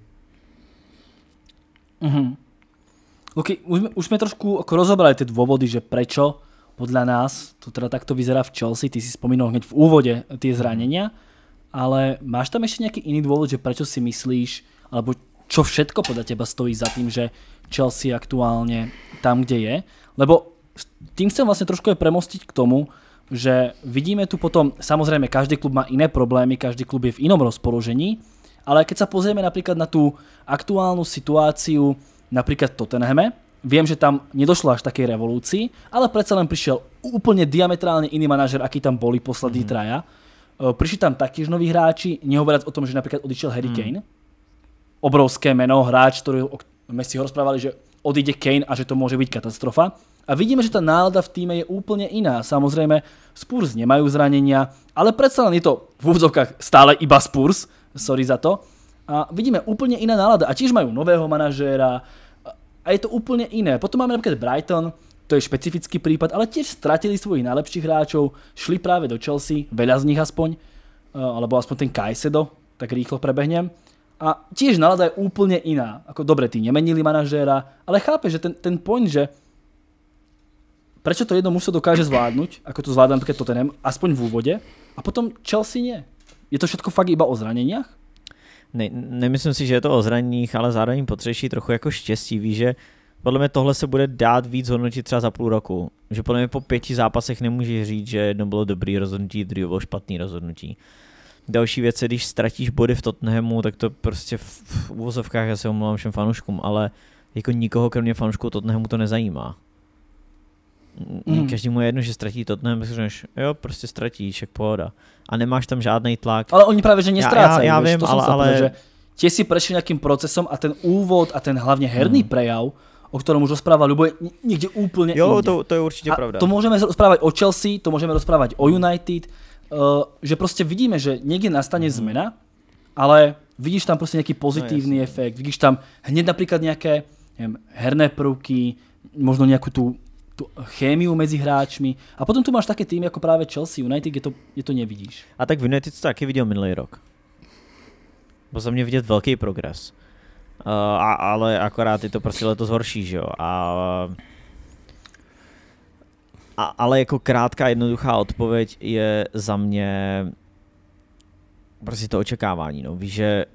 Mm-hmm. Luky, už, už sme trošku ako rozobrali tie dôvody, že prečo podľa nás to teda takto vyzerá v Chelsea. Ty si spomínal hneď v úvode tie zranenia, ale máš tam ešte nejaký iný dôvod, že prečo si myslíš, alebo čo všetko podľa teba stojí za tým, že Chelsea aktuálne tam, kde je? Lebo tým chcem vlastne trošku aj premostiť k tomu, že vidíme tu potom, samozrejme každý klub má iné problémy, každý klub je v inom rozpoložení, ale keď sa pozrieme napríklad na tú aktuálnu situáciu napríklad Tottenhame, viem, že tam nedošlo až takej revolúcii, ale predsa len prišiel úplne diametrálne iný manažer, aký tam boli poslední mm. traja. Eh, Prišli tam taktiež noví hráči, nehovoriac o tom, že napríklad odišiel Harry mm. Kane. Obrovské meno, hráč, ktorý sme si ho rozprávali, že odíde Kane a že to môže byť katastrofa. A vidíme, že tá nálada v týme je úplne iná. Samozrejme, Spurs nemajú zranenia, ale predsa len je to v úvodzovkách stále iba Spurs, sorry za to a vidíme úplne iná nálada. A tiež majú nového manažéra a je to úplne iné. Potom máme napríklad Brighton, to je špecifický prípad, ale tiež stratili svojich najlepších hráčov, šli práve do Chelsea, veľa z nich aspoň, e, alebo aspoň ten Kajsedo, tak rýchlo prebehnem. A tiež nálada je úplne iná. Ako dobre, tí nemenili manažéra, ale chápe, že ten, point, že prečo to jedno mužstvo dokáže zvládnuť, ako to zvláda napríklad Tottenham, aspoň v úvode, a potom Chelsea nie. Je to všetko fakt iba o zraneniach? ne, nemyslím si, že je to o zraněních, ale zároveň potřeší trochu jako štěstí. ví, že podle mě tohle se bude dát víc hodnotit třeba za půl roku. Že podle mě po pěti zápasech nemůže říct, že jedno bylo dobrý rozhodnutí, druhé bylo špatný rozhodnutí. Další věc je, když ztratíš body v Tottenhamu, tak to prostě v, v úvozovkách, já se omlouvám všem fanouškům, ale jako nikoho kromě fanoušků Tottenhamu to nezajímá. Mm. mu je jedno, že ztratí to protože říkáš, jo, prostě ztratíš, jak pohoda. A nemáš tam žádný tlak. Ale oni právě, že nestrácají. Já, já, já vím, to ale, ale... že tě si prešli nějakým procesem a ten úvod a ten hlavně herný mm. prejav, o kterém už rozpráva Lubo, je někde úplně Jo, to, to je určitě a pravda. To můžeme rozprávat o Chelsea, to můžeme rozprávat o United, uh, že prostě vidíme, že někde nastane mm. zmena, ale vidíš tam prostě nějaký pozitivní no, efekt, vidíš tam hned například nějaké nevím, herné prvky, možno nějakou tu tu chémiu mezi hráčmi. A potom tu máš také tým jako právě Chelsea, United, kde to, kde to nevidíš. A tak v United to taky viděl minulý rok. Bo za mě vidět velký progres. Uh, a, ale akorát je to prostě letos horší, že jo. A, a, ale jako krátká, jednoduchá odpověď je za mě prostě to očekávání. No. Víš, že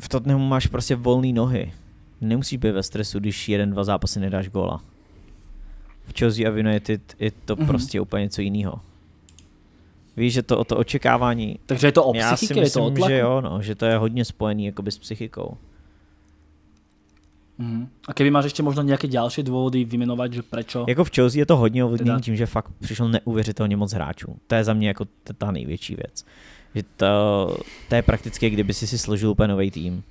v Tottenhamu máš prostě volné nohy. Nemusíš být ve stresu, když jeden, dva zápasy nedáš góla v Chelsea a v United je to mm-hmm. prostě úplně něco jiného. Víš, že to o to očekávání. Takže je to o Já si myslím, je to že jo, no, že to je hodně spojený jakoby s psychikou. Mm. A keby máš ještě možná nějaké další důvody vymenovat, že prečo? Jako v Chelsea je to hodně ovlivněné teda... tím, že fakt přišlo neuvěřitelně moc hráčů. To je za mě jako ta největší věc. Že to, to je prakticky, kdyby si si složil úplně nový tým.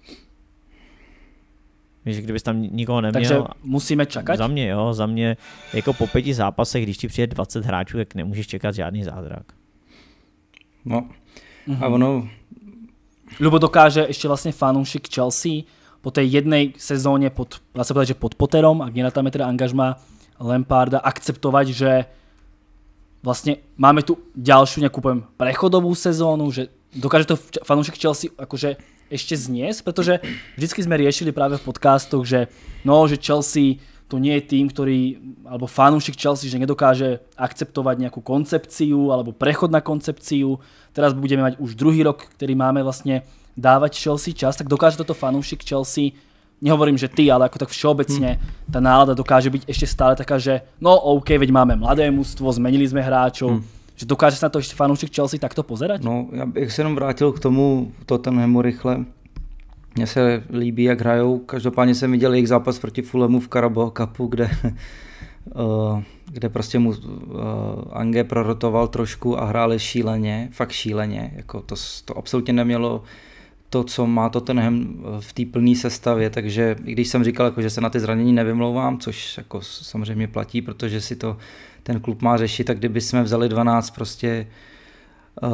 Víš, kdybys tam nikoho neměl. Takže musíme čekat? Za mě jo, za mě jako po pěti zápasech, když ti přijde 20 hráčů, tak nemůžeš čekat žádný zázrak. No, a mhm. ono... Lubo dokáže ještě vlastně fanoušek Chelsea po té jedné sezóně pod, dá se že pod Potterom, tam je teda angažma Lemparda, akceptovat, že vlastně máme tu další nějakou poviem, sezónu, že dokáže to fanoušek Chelsea jakože ešte zniesť, pretože vždycky sme riešili práve v podcastoch, že no, že Chelsea to nie je tým, ktorý, alebo fanúšik Chelsea, že nedokáže akceptovať nejakú koncepciu alebo prechod na koncepciu. Teraz budeme mať už druhý rok, ktorý máme vlastne dávať Chelsea čas, tak dokáže toto fanúšik Chelsea nehovorím, že ty, ale ako tak všeobecne hmm. tá nálada dokáže byť ešte stále taká, že no OK, veď máme mladé mústvo, zmenili sme hráčov, hmm že dokáže se na to ještě fanoušek Chelsea takto pozerať? No, já bych se jenom vrátil k tomu Tottenhamu rychle. Mně se líbí, jak hrajou. Každopádně jsem viděl jejich zápas proti Fulhamu v Carabao Cupu, kde, <laughs> eh, kde prostě mu eh, Ange prorotoval trošku a hráli šíleně, fakt šíleně. Jako to, to absolutně nemělo to, co má to hem eh, v té plné sestavě, takže i když jsem říkal, jako, že se na ty zranění nevymlouvám, což jako samozřejmě platí, protože si to ten klub má řešit, tak kdyby jsme vzali 12 prostě uh,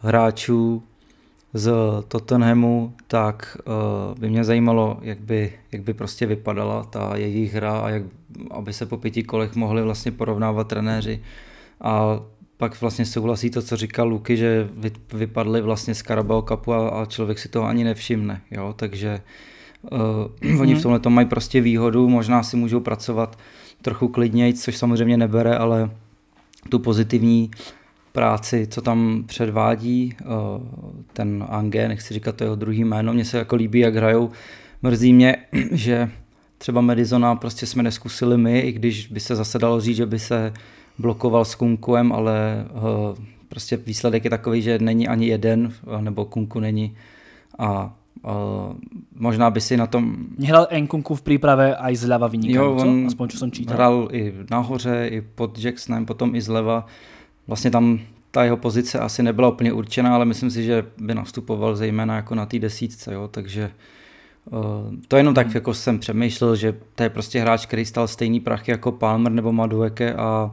hráčů z Tottenhamu, tak uh, by mě zajímalo, jak by, jak by prostě vypadala ta jejich hra a jak, aby se po pěti kolech mohli vlastně porovnávat trenéři. A pak vlastně souhlasí to, co říkal Luky, že vy, vypadli vlastně z Carabao Cupu a, a člověk si toho ani nevšimne, jo, takže uh, <clears throat> oni v mhm. tomhle mají prostě výhodu, možná si můžou pracovat uh, trochu klidněji, což samozřejmě nebere, ale tu pozitivní práci, co tam předvádí eh, ten Ange, nechci říkat to jeho druhý jméno, mně se jako líbí, jak hrajou. Mrzí mě, <clears throat> že třeba Medizona prostě jsme neskusili my, i když by se zase dalo říct, že by se blokoval s Kunkuem, ale eh, prostě výsledek je takový, že není ani jeden, nebo Kunku není a Eh, možná by si na tom... Hral Enkunku v příprave a i zleva vynikal. jo, on aspoň co jsem čítal. Hrál i nahoře, i pod Jacksonem, potom i zleva. Vlastně tam ta jeho pozice asi nebyla úplně určená, ale myslím si, že by nastupoval zejména jako na té desítce, jo, takže uh, to jenom tak, hmm. jako jsem přemýšlel, že to je prostě hráč, který stal stejný prachy jako Palmer nebo Madueke a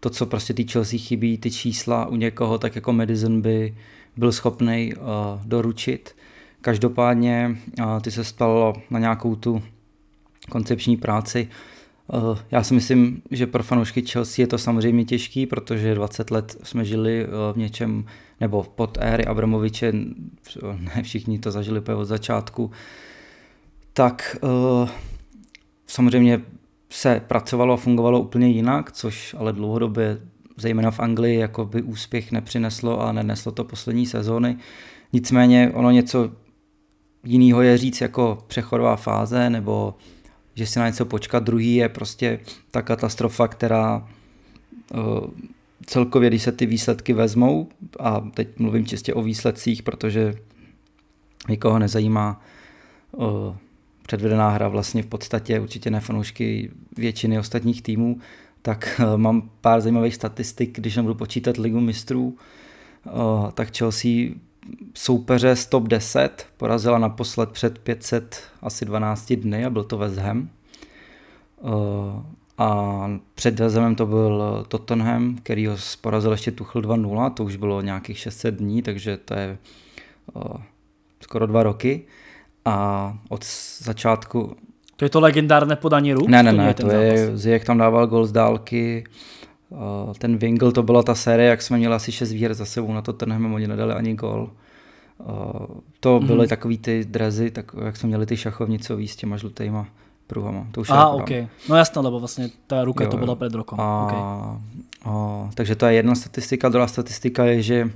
to, co prostě ty Chelsea chybí, ty čísla u někoho, tak jako Madison by byl schopný uh, eh, doručit. Každopádně ty se stalo na nějakou tu koncepční práci. E, já si myslím, že pro fanoušky Chelsea je to samozřejmě těžký, protože 20 let jsme žili e, v něčem, nebo pod éry Abramoviče, e, ne všichni to zažili úplně od začátku, tak samozřejmě se pracovalo a fungovalo úplně jinak, což ale dlouhodobě, zejména v Anglii, jako by úspěch nepřineslo a neneslo to poslední sezóny. Nicméně ono něco jinýho je říct jako přechodová fáze nebo že si na něco počkat, druhý je prostě ta katastrofa, která eh, celkově, když se ty výsledky vezmou, a teď mluvím čistě o výsledcích, protože nikoho nezajímá eh, předvedená hra vlastně v podstatě určitě ne fanoušky většiny ostatních týmů, tak eh, mám pár zajímavých statistik, když nebudu počítat ligu mistrů, tak Chelsea soupeře z top 10, porazila naposled před 500 asi 12 dny a byl to West Ham. Eh, a před West Hamem to byl Tottenham, který ho porazil ještě Tuchl 2-0, to už bylo nějakých 600 dní, takže to je eh, skoro dva roky. A od začátku... To je to legendárné podání ruk? Ne, ne, ne, to je, jak tam dával gol z dálky, Eh, ten Wingle, to byla ta série, jak jsme měli asi 6 výher za sebou, na to trhneme, oni nedali ani gol. Eh, to mhm. byly mm-hmm. takový ty drezy, tak, jak jsme měli ty šachovnicový s těma žlutýma pruhama. To už Aha, okay. No jasně, lebo vlastně ta ruka jo, to byla před rokem. A, okay. a, takže to je jedna statistika. Druhá statistika je, že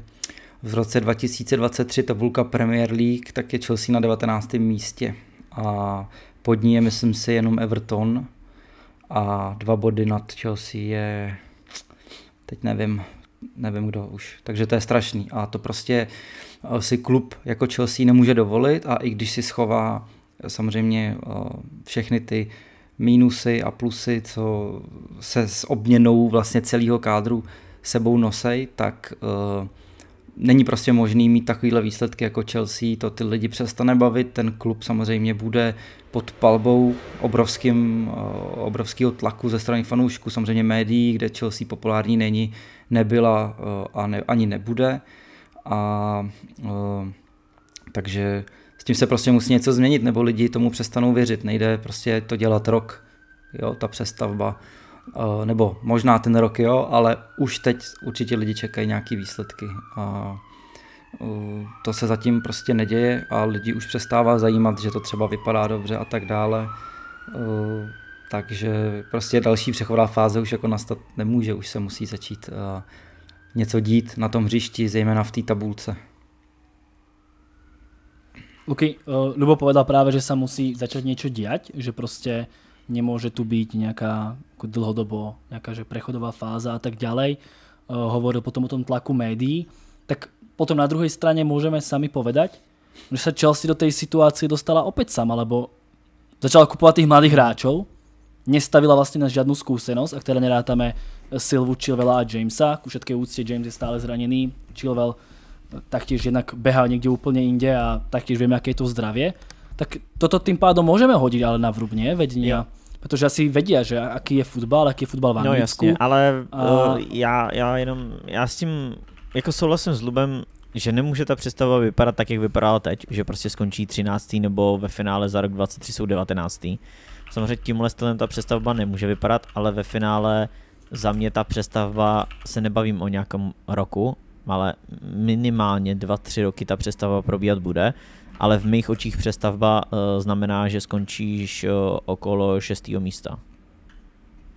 v roce 2023 tabulka Premier League, tak je Chelsea na 19. místě. A pod ní je, myslím si, jenom Everton. A dva body nad Chelsea je teď nevím, nevím kdo už. Takže to je strašný a to prostě eh, si klub jako Chelsea nemůže dovolit a i když si schová eh, samozřejmě eh, všechny ty mínusy a plusy, co se s obměnou vlastně celého kádru sebou nosej, tak uh, není prostě možný mít takovýhle výsledky jako Chelsea, to ty lidi přestane bavit, ten klub samozřejmě bude pod palbou obrovským, eh, obrovského tlaku ze strany fanoušků, samozřejmě médií, kde Chelsea populární není, nebyla eh, a ne, ani nebude. A, eh, takže s tím se prostě musí něco změnit, nebo lidi tomu přestanou věřit, nejde prostě to dělat rok, jo, ta přestavba Eh, nebo možná ten rok jo, ale už teď určitě lidi čekají nějaký výsledky. A eh, eh, to se zatím prostě neděje a lidi už přestává zajímat, že to třeba vypadá dobře a tak dále. Takže prostě další přechodná fáze už jako nastat nemůže, už se musí začít něco dít na tom hřišti, zejména v té tabulce. Luky, Lubo povedal právě, že se musí začít něco dělat, že prostě nemôže tu byť nejaká ako dlhodobo nejaká že prechodová fáza a tak ďalej. Eh, hovoril potom o tom tlaku médií. Tak potom na druhej strane môžeme sami povedať, že sa Chelsea do tej situácie dostala opäť sama, lebo začala kupovať tých mladých hráčov, nestavila vlastne na žiadnu skúsenosť, ak teda nerátame eh, Silvu, Chilvela a Jamesa. Ku všetkej úcte James je stále zranený, Chilvel eh, taktiež jednak behá niekde úplne inde a taktiež vieme, aké je to zdravie. Tak toto tým pádom môžeme hodiť ale na vrub, nie? Vedenia. Ja. Protože asi vědí, že aký je fotbal, jaký je fotbal v no, Anglicku. No jasně, ale a... já, já jenom, já s tím jako souhlasím s Lubem, že nemůže ta představa vypadat tak, jak vypadala teď, že prostě skončí 13. nebo ve finále za rok 23 jsou 19. Samozřejmě tímhle stylem ta přestavba nemůže vypadat, ale ve finále za mě ta přestavba, se nebavím o nějakém roku, ale minimálně 2-3 roky ta přestavba probíhat bude ale v mých očích přestavba eh, znamená, že skončíš eh, okolo šestého místa.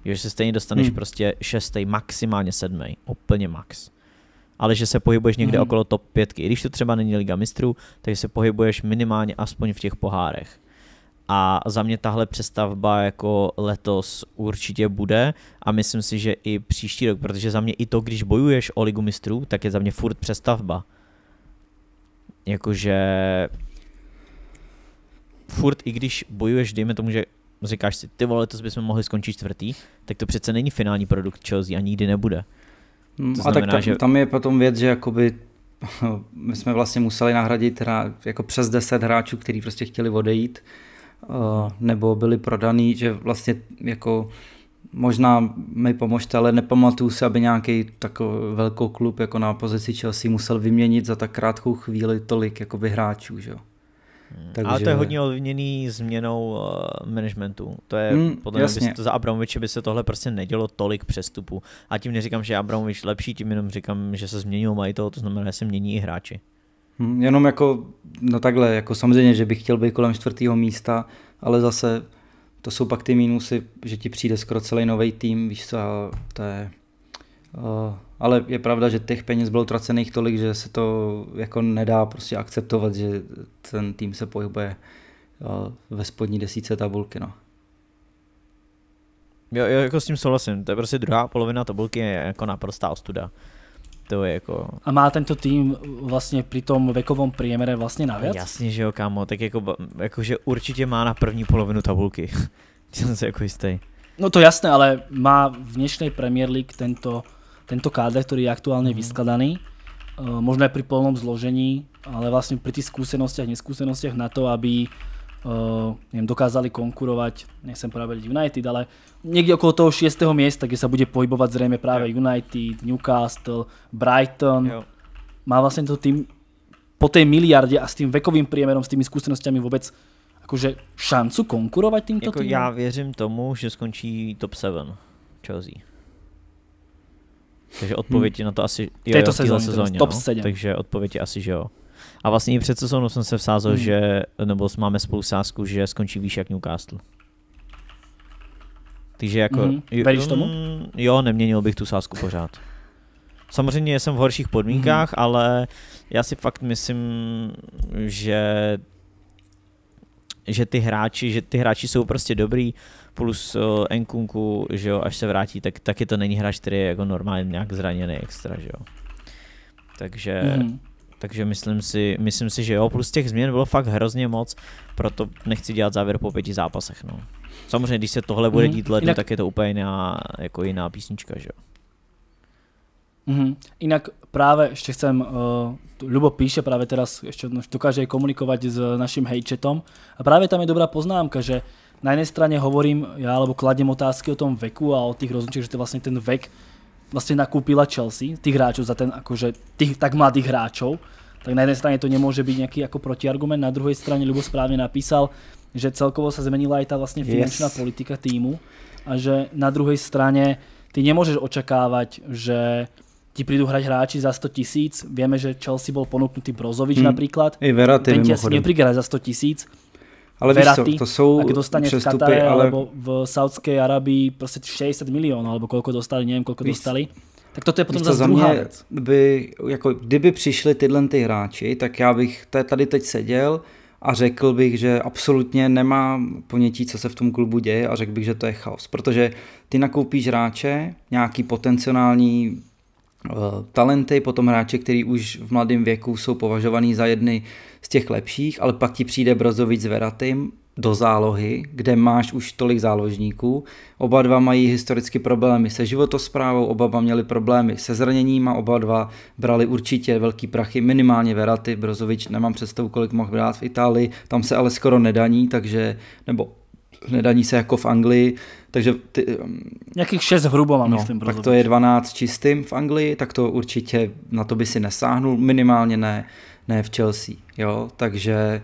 Že se stejně dostaneš hmm. prostě šestý, maximálně sedmý, úplně max. Ale že se pohybuješ někde hmm. okolo top pětky. I když to třeba není Liga mistrů, takže se pohybuješ minimálně aspoň v těch pohárech. A za mě tahle přestavba jako letos určitě bude a myslím si, že i příští rok, protože za mě i to, když bojuješ o ligu mistrů, tak je za mě furt přestavba. Jakože furt, i když bojuješ, dejme tomu, že říkáš si, ty vole, to bychom mohli skončit čtvrtý, tak to přece není finální produkt Chelsea a nikdy nebude. Mm, to znamená, a tak tam, že... tam je potom věc, že jakoby <laughs> my jsme vlastně museli nahradit hra, jako přes 10 hráčů, kteří prostě chtěli odejít eh, nebo byli prodaný, že vlastně jako možná mi pomožte, ale nepamatuju se, aby nějaký takový velký klub jako na pozici Chelsea musel vyměnit za tak krátkou chvíli tolik jakoby hráčů, že jo. Takže... Ale to je hodně ovlivněný změnou uh, managementu. To je mm, podle mě, by, za Abramoviče by se tohle prostě nedělo tolik přestupů. A tím neříkám, že je Abramovič lepší, tím jenom říkám, že se změnil majitel, to znamená, že se mění i hráči. Mm, jenom jako, no takhle, jako samozřejmě, že bych chtěl být kolem čtvrtého místa, ale zase to jsou pak ty mínusy, že ti přijde skoro celý nový tým, víš co, to je... Uh, ale je pravda, že těch peněz bylo tracených tolik, že se to jako nedá prostě akceptovat, že ten tým se pohybuje eh, ve spodní desíce tabulky. No. Jo, jo, jako s tím souhlasím, to je prostě druhá polovina tabulky je jako naprostá ostuda. To je jako... A má tento tým vlastně při tom věkovém průměru vlastně navíc? Jasně, že jo, kámo, tak jako, jako že určitě má na první polovinu tabulky. <laughs> Jsem se jako jistý. No to jasné, ale má v dnešní Premier League tento tento káder, ktorý je aktuálne mhm. vyskladaný, eh, možno aj pri plnom zložení, ale vlastne pri tých skúsenostiach, neskúsenostiach na to, aby eh, dokázali konkurovať, nechcem povedať United, ale niekde okolo toho 6. miesta, kde sa bude pohybovať zrejme práve United, Newcastle, Brighton. Má vlastne to tým po tej miliardě a s tím vekovým priemerom, s tými skúsenostiami vôbec akože šancu konkurovat týmto jako týmom? Ja Já věřím tomu, že skončí top 7 Chelsea. Takže odpověď hmm. na to asi jo, této jo, sezóně, sezóně top no? 7. Takže odpověď je asi, že jo. A vlastně i před sezónou jsem se vsázel, hmm. že, nebo máme spolu sázku, že skončí výš jak Newcastle. Takže jako... hmm Veríš tomu? Mm, jo, neměnil bych tu sázku pořád. Samozřejmě jsem v horších podmínkách, hmm ale já si fakt myslím, že že ty hráči, že ty hráči jsou prostě dobrý plus uh, eh, Enkunku, že jo, až se vrátí, tak taky to není hráč, který je jako normálně nějak zraněný extra, že jo. Takže, mm. takže myslím, si, myslím si, že jo, plus těch změn bylo fakt hrozně moc, proto nechci dělat závěr po pěti zápasech, no. Samozřejmě, když se tohle bude mm. dít Jinak... tak je to úplně jiná, jako jiná písnička, že jo. Mm-hmm. Inak práve ešte chcem, uh, eh, Ľubo píše práve teraz, ešte dokáže komunikovať s našim hejčetom a práve tam je dobrá poznámka, že uh, na jednej strane hovorím ja, alebo kladiem otázky o tom veku a o tých rozhodnutiach, že to vlastne ten vek vlastne nakúpila Chelsea, tých hráčov za ten, akože, tých tak mladých hráčov, tak na jednej strane to nemôže byť nejaký ako protiargument, na druhej strane Ľubo správne napísal, že celkovo sa zmenila aj tá vlastne finančná yes. politika týmu a že na druhej strane ty nemôžeš očakávať, že ti prídu hrať hráči za 100 tisíc. Vieme, že Chelsea bol ponúknutý Brozovič hmm. napríklad. Ej, Verati, Ten ti asi neprigra za 100 tisíc ale víš co, to jsou a dostane přestupy, v Katare, ale... alebo v Saudské Arabii prostě 60 milionů, alebo koľko dostali, nevím, koľko víš, dostali. Tak toto je potom zase za druhá věc. By, jako, kdyby přišli tyhle ty hráči, tak já bych tady teď seděl a řekl bych, že absolutně nemá ponětí, co se v tom klubu děje a řekl bych, že to je chaos. Protože ty nakoupíš hráče, nějaký potenciální Eh, talenty, potom hráče, který už v mladém věku jsou považovaný za jedny z těch lepších, ale pak ti přijde Brozovic s Veratým do zálohy, kde máš už tolik záložníků. Oba dva mají historicky problémy se životosprávou, oba dva měli problémy se zraněním a oba dva brali určitě velký prachy, minimálně Veraty, Brozovič, nemám představu, kolik mohl brát v Itálii, tam se ale skoro nedaní, takže, nebo nedaní se jako v Anglii, takže ty, um, Nějakých šest hrubo mám, no, myslím. tak to je 12 čistým v Anglii, tak to určitě na to by si nesáhnul, minimálně ne, ne v Chelsea. Jo? Takže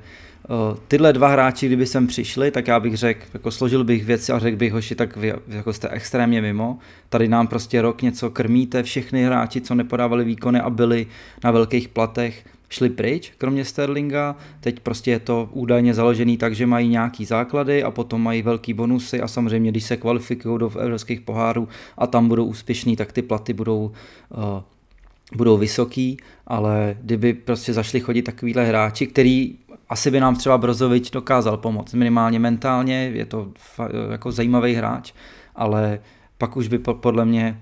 uh, tyhle dva hráči, kdyby sem přišli, tak já bych řekl, jako složil bych věci a řekl bych, hoši, tak vy jako jste extrémně mimo, tady nám prostě rok něco krmíte, všechny hráči, co nepodávali výkony a byli na velkých platech, šli pryč, kromě Sterlinga. Teď prostě je to údajně založený tak, že mají nějaký základy a potom mají velký bonusy a samozřejmě, když se kvalifikují do evropských pohárů a tam budou úspěšní, tak ty platy budou uh, budou vysoký, ale kdyby prostě zašli chodit takovýhle hráči, který asi by nám třeba Brozovič dokázal pomoct, minimálně mentálně, je to jako zajímavý hráč, ale pak už by podle mě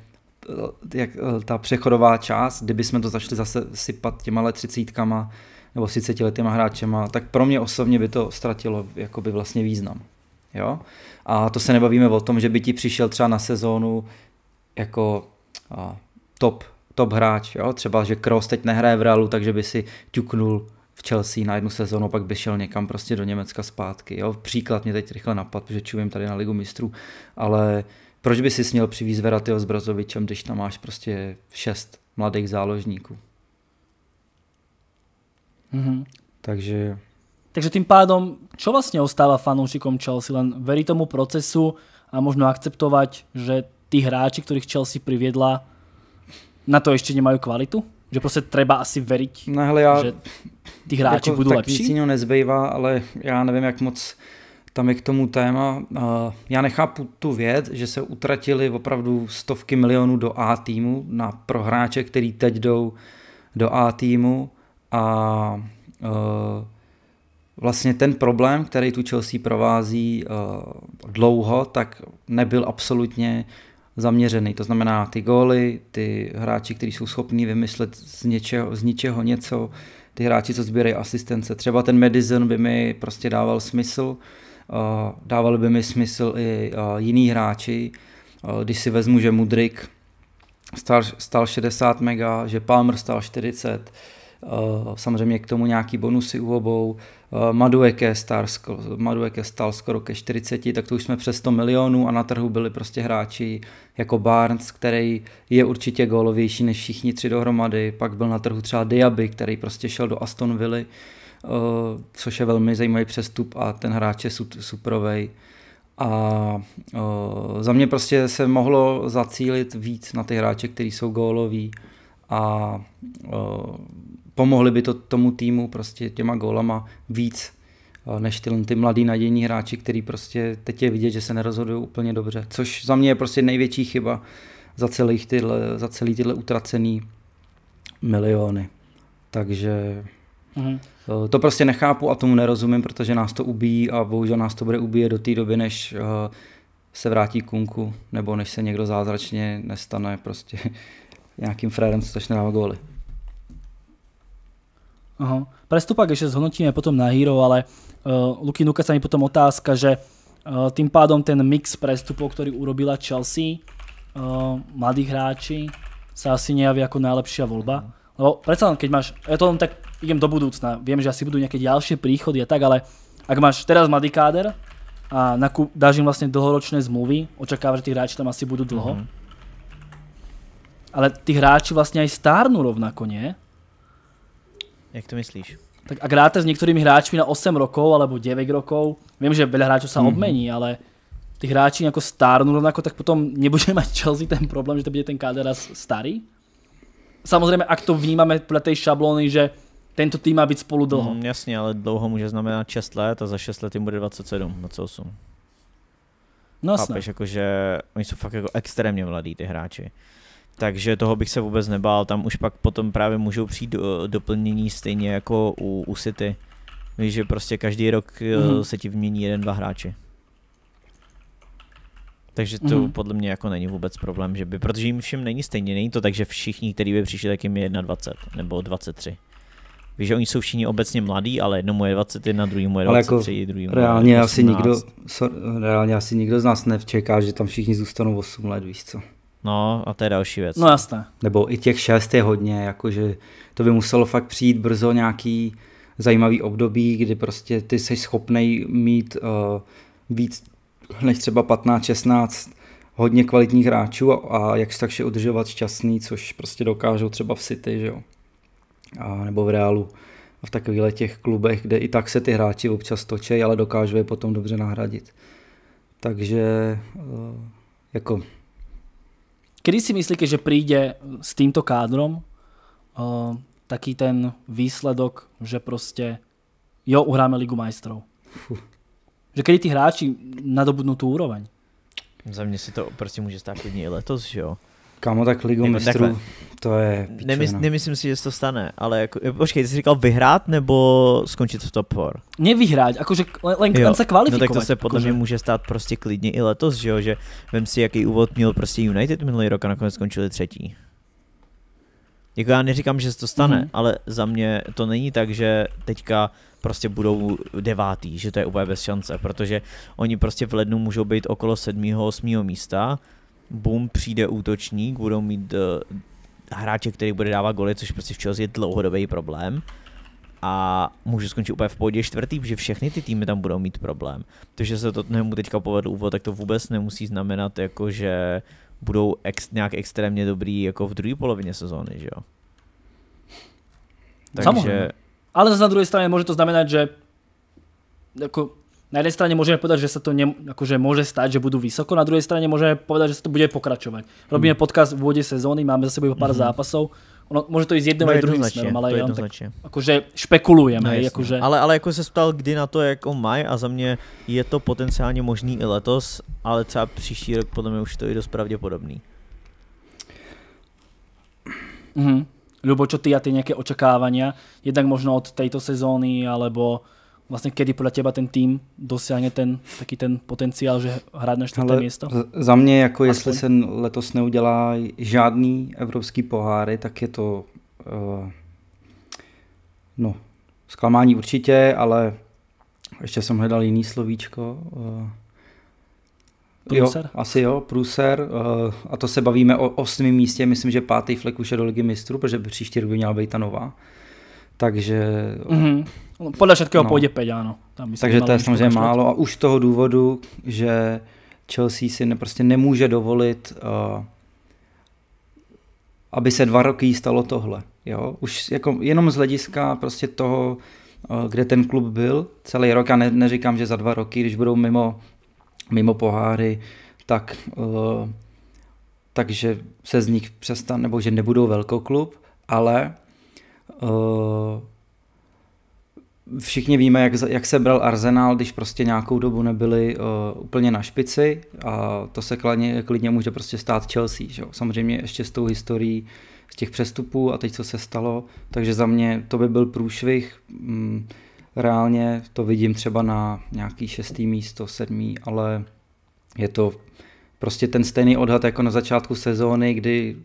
Eh, jak eh, ta přechodová část, kdyby jsme to začali zase sypat těma třicítkama nebo 30 letýma hráčema, tak pro mě osobně by to ztratilo jakoby vlastně význam. Jo? A to se nebavíme o tom, že by ti přišel třeba na sezónu jako a, eh, top, top hráč, jo? třeba že Kroos teď nehraje v Realu, takže by si ťuknul v Chelsea na jednu sezónu, pak by šel někam prostě do Německa zpátky. Jo? Příklad mě teď rychle napad, protože čuvím tady na Ligu mistrů, ale uh, proč by si směl přivízt Veratyho s Brozovičem, když tam máš prostě šest mladých záložníků. Mm-hmm. Takže... Takže tím pádom, co vlastně ostává fanoušikom Chelsea? Len verí tomu procesu a možno akceptovat, že ty hráči, kterých Chelsea priviedla, na to ještě nemají kvalitu? Že prostě treba asi veriť, no, hele, já, že ty hráči jako, budou lepší? Tak nic nezbývá, ale já nevím, jak moc tam je k tomu téma. Eh, já nechápu tu věc, že se utratili opravdu stovky milionů do A týmu na prohráče, který teď jdou do A týmu a eh, vlastně ten problém, který tu Chelsea provází eh, dlouho, tak nebyl absolutně zaměřený. To znamená ty góly, ty hráči, kteří jsou schopní vymyslet z něčeho, z ničeho něco, ty hráči, co sbírají asistence. Třeba ten Madison by mi prostě dával smysl, Eh, dávali by mi smysl i eh, jiní hráči. Eh, když si vezmu, že Mudrik stál, stál 60 mega, že Palmer stál 40, samozřejmě k tomu nějaký bonusy u obou. Madueke, star, Madueke stál skoro ke 40, tak to už jsme přes 100 milionů a na trhu byli prostě hráči jako Barnes, který je určitě gólovější než všichni tři dohromady, pak byl na trhu třeba Diaby, který prostě šel do Aston Villa, což je velmi zajímavý přestup a ten hráč je suprovej. A za mě prostě se mohlo zacílit víc na ty hráče, kteří jsou góloví a pomohli by to tomu týmu prostě těma gólama víc než ty, ty mladý nadějní hráči, který prostě teď je vidět, že se nerozhodují úplně dobře, což za mě je prostě největší chyba za, tyhle, za celý tyhle utracený miliony. Takže Eh, to prostě nechápu a tomu nerozumím, protože nás to ubíjí a bohužel nás to bude ubíjet do té doby, než eh, se vrátí kunku, nebo než se někdo zázračně nestane prostě <laughs> nějakým frérem, co začne dávat góly. Aha. Prestupak ještě zhodnotíme potom na Hero, ale uh, eh, Luky Nuka sa mi potom otázka, že uh, tým pádom ten mix prestupov, ktorý urobila Chelsea, uh, mladí hráči, sa asi nejaví ako najlepšia voľba. No. Lebo predsa len, keď máš, ja to len tak idem do budúcna. Viem, že asi budú nejaké ďalšie príchody a tak, ale ak máš teraz mladý káder a dáš im vlastne dlhoročné zmluvy, očakávaš, že tí hráči tam asi budú dlho. Mhm. Ale tí hráči vlastne aj stárnu rovnako, nie? Jak to myslíš? Tak ak ráte s niektorými hráčmi na 8 rokov alebo 9 rokov, viem, že veľa hráčov sa mhm. obmení, ale tí hráči jako stárnu rovnako, tak potom nebude mať Chelsea ten problém, že to bude ten káder starý? Samozřejmě, ak to vnímame podľa tej šablóny, že tento tým má být spolu dlouho. Mm, jasně, ale dlouho může znamenat 6 let a za 6 let jim bude 27, 28. No, no Chápeš, jakože oni jsou fakt jako extrémně mladí ty hráči. Takže toho bych se vůbec nebál, tam už pak potom právě můžou přijít do, doplnění stejně jako u, u City. Víš, že prostě každý rok mm-hmm. se ti vmění jeden, dva hráči. Takže to mm-hmm. podle mě jako není vůbec problém, že by, protože jim všem není stejně, není to tak, že všichni, kteří by přišli, tak jim je 21 nebo 23. Víš, že oni jsou všichni obecně mladí, ale jednomu je 21, druhýmu je 23, ale jako druhýmu reálně je 18. asi nikdo, so, reálně asi nikdo z nás nevčeká, že tam všichni zůstanou 8 let, víš co. No a to je další věc. No jasné. Nebo i těch 6 je hodně, jakože to by muselo fakt přijít brzo nějaký zajímavý období, kdy prostě ty jsi schopný mít uh, víc než třeba 15-16 hodně kvalitních hráčů a, a jakž takže je udržovat šťastný, což prostě dokážou třeba v City, že jo a, nebo v reálu a v takovýchhle těch klubech, kde i tak se ty hráči občas točí, ale dokážou je potom dobře nahradit. Takže eh, jako... Kdy si myslíte, že přijde s tímto kádrom eh, taký ten výsledok, že prostě jo, uhráme Ligu majstrov? Že kdy ty hráči nadobudnou tu úroveň? Za mě si to prostě může stát klidně i letos, že jo? Kámo, tak Ligu jako mistrů, takhle. to je pičovina. Nemysl, nemyslím si, že se to stane, ale jako, počkej, ty jsi říkal vyhrát nebo skončit v top 4? Nevyhrát, jakože len, len se kvalifikovat. No tak to se podle jakože... mě může stát prostě klidně i letos, že jo, že vem si, jaký úvod měl prostě United minulý rok a nakonec skončili třetí. Jako já neříkám, že se to stane, mm-hmm. ale za mě to není tak, že teďka prostě budou devátý, že to je úplně bez šance, protože oni prostě v lednu můžou být okolo sedmého, osmého místa boom, přijde útočník, budou mít uh, hráče, který bude dávat goly, což prostě v Chelsea je dlouhodobý problém. A může skončit úplně v pohodě čtvrtý, protože všechny ty týmy tam budou mít problém. To, že se Tottenhamu teďka povedl úvod, tak to vůbec nemusí znamenat, jako, že budou ex, nějak extrémně dobrý jako v druhé polovině sezóny, že jo? Takže... Samozřejmě. Ale zase na druhé straně může to znamenat, že jako na jednej strane môžeme povedať, že sa to ne, akože môže stať, že budú vysoko, na druhej strane môžeme povedať, že sa to bude pokračovať. Robíme mm. podcast v úvode sezóny, máme za sebou pár mm. zápasov. Ono, môže to ísť jedným aj druhým smerom, ale to je tak, akože špekulujeme. No, hej, akože... Ale, ale ako sa spýtal, kdy na to, jak on maj, a za mě je to potenciálně možný i letos, ale třeba příští rok podľa mňa už to je dost pravděpodobný. Mhm. Ľubo, čo ty a ty nejaké očakávania? jednak možno od tejto sezóny, alebo vlastně kedy podle teba ten tým dosáhne ten, taky ten potenciál, že hrát na čtvrté místo? Za mě, jako Aspoň. jestli se letos neudělá žádný evropský poháry, tak je to uh, no, zklamání určitě, ale ještě jsem hledal jiný slovíčko. Uh, Průser? Jo, asi jo, průser. Uh, a to se bavíme o osmém místě, myslím, že pátý flek už je do ligy mistrů, protože příští rok by měla být ta nová. Takže mm-hmm. No, podle všetkého no. půjde 5, ano. Tam myslím, Takže to je samozřejmě málo a už z toho důvodu, že Chelsea si ne, prostě nemůže dovolit, uh, aby se dva roky stalo tohle. Jo? Už jako jenom z hlediska prostě toho, uh, kde ten klub byl celý rok, a ne, neříkám, že za dva roky, když budou mimo, mimo poháry, tak uh, takže se z nich přestane, nebo že nebudou klub, ale uh, všichni víme, jak, jak se bral Arsenal, když prostě nějakou dobu nebyli uh, úplně na špici a to se klidně, klidně může prostě stát Chelsea. Že? Samozřejmě ještě s tou historií z těch přestupů a teď, co se stalo, takže za mě to by byl průšvih. Mm, reálně to vidím třeba na nějaký šestý místo, sedmý, ale je to prostě ten stejný odhad jako na začátku sezóny, kdy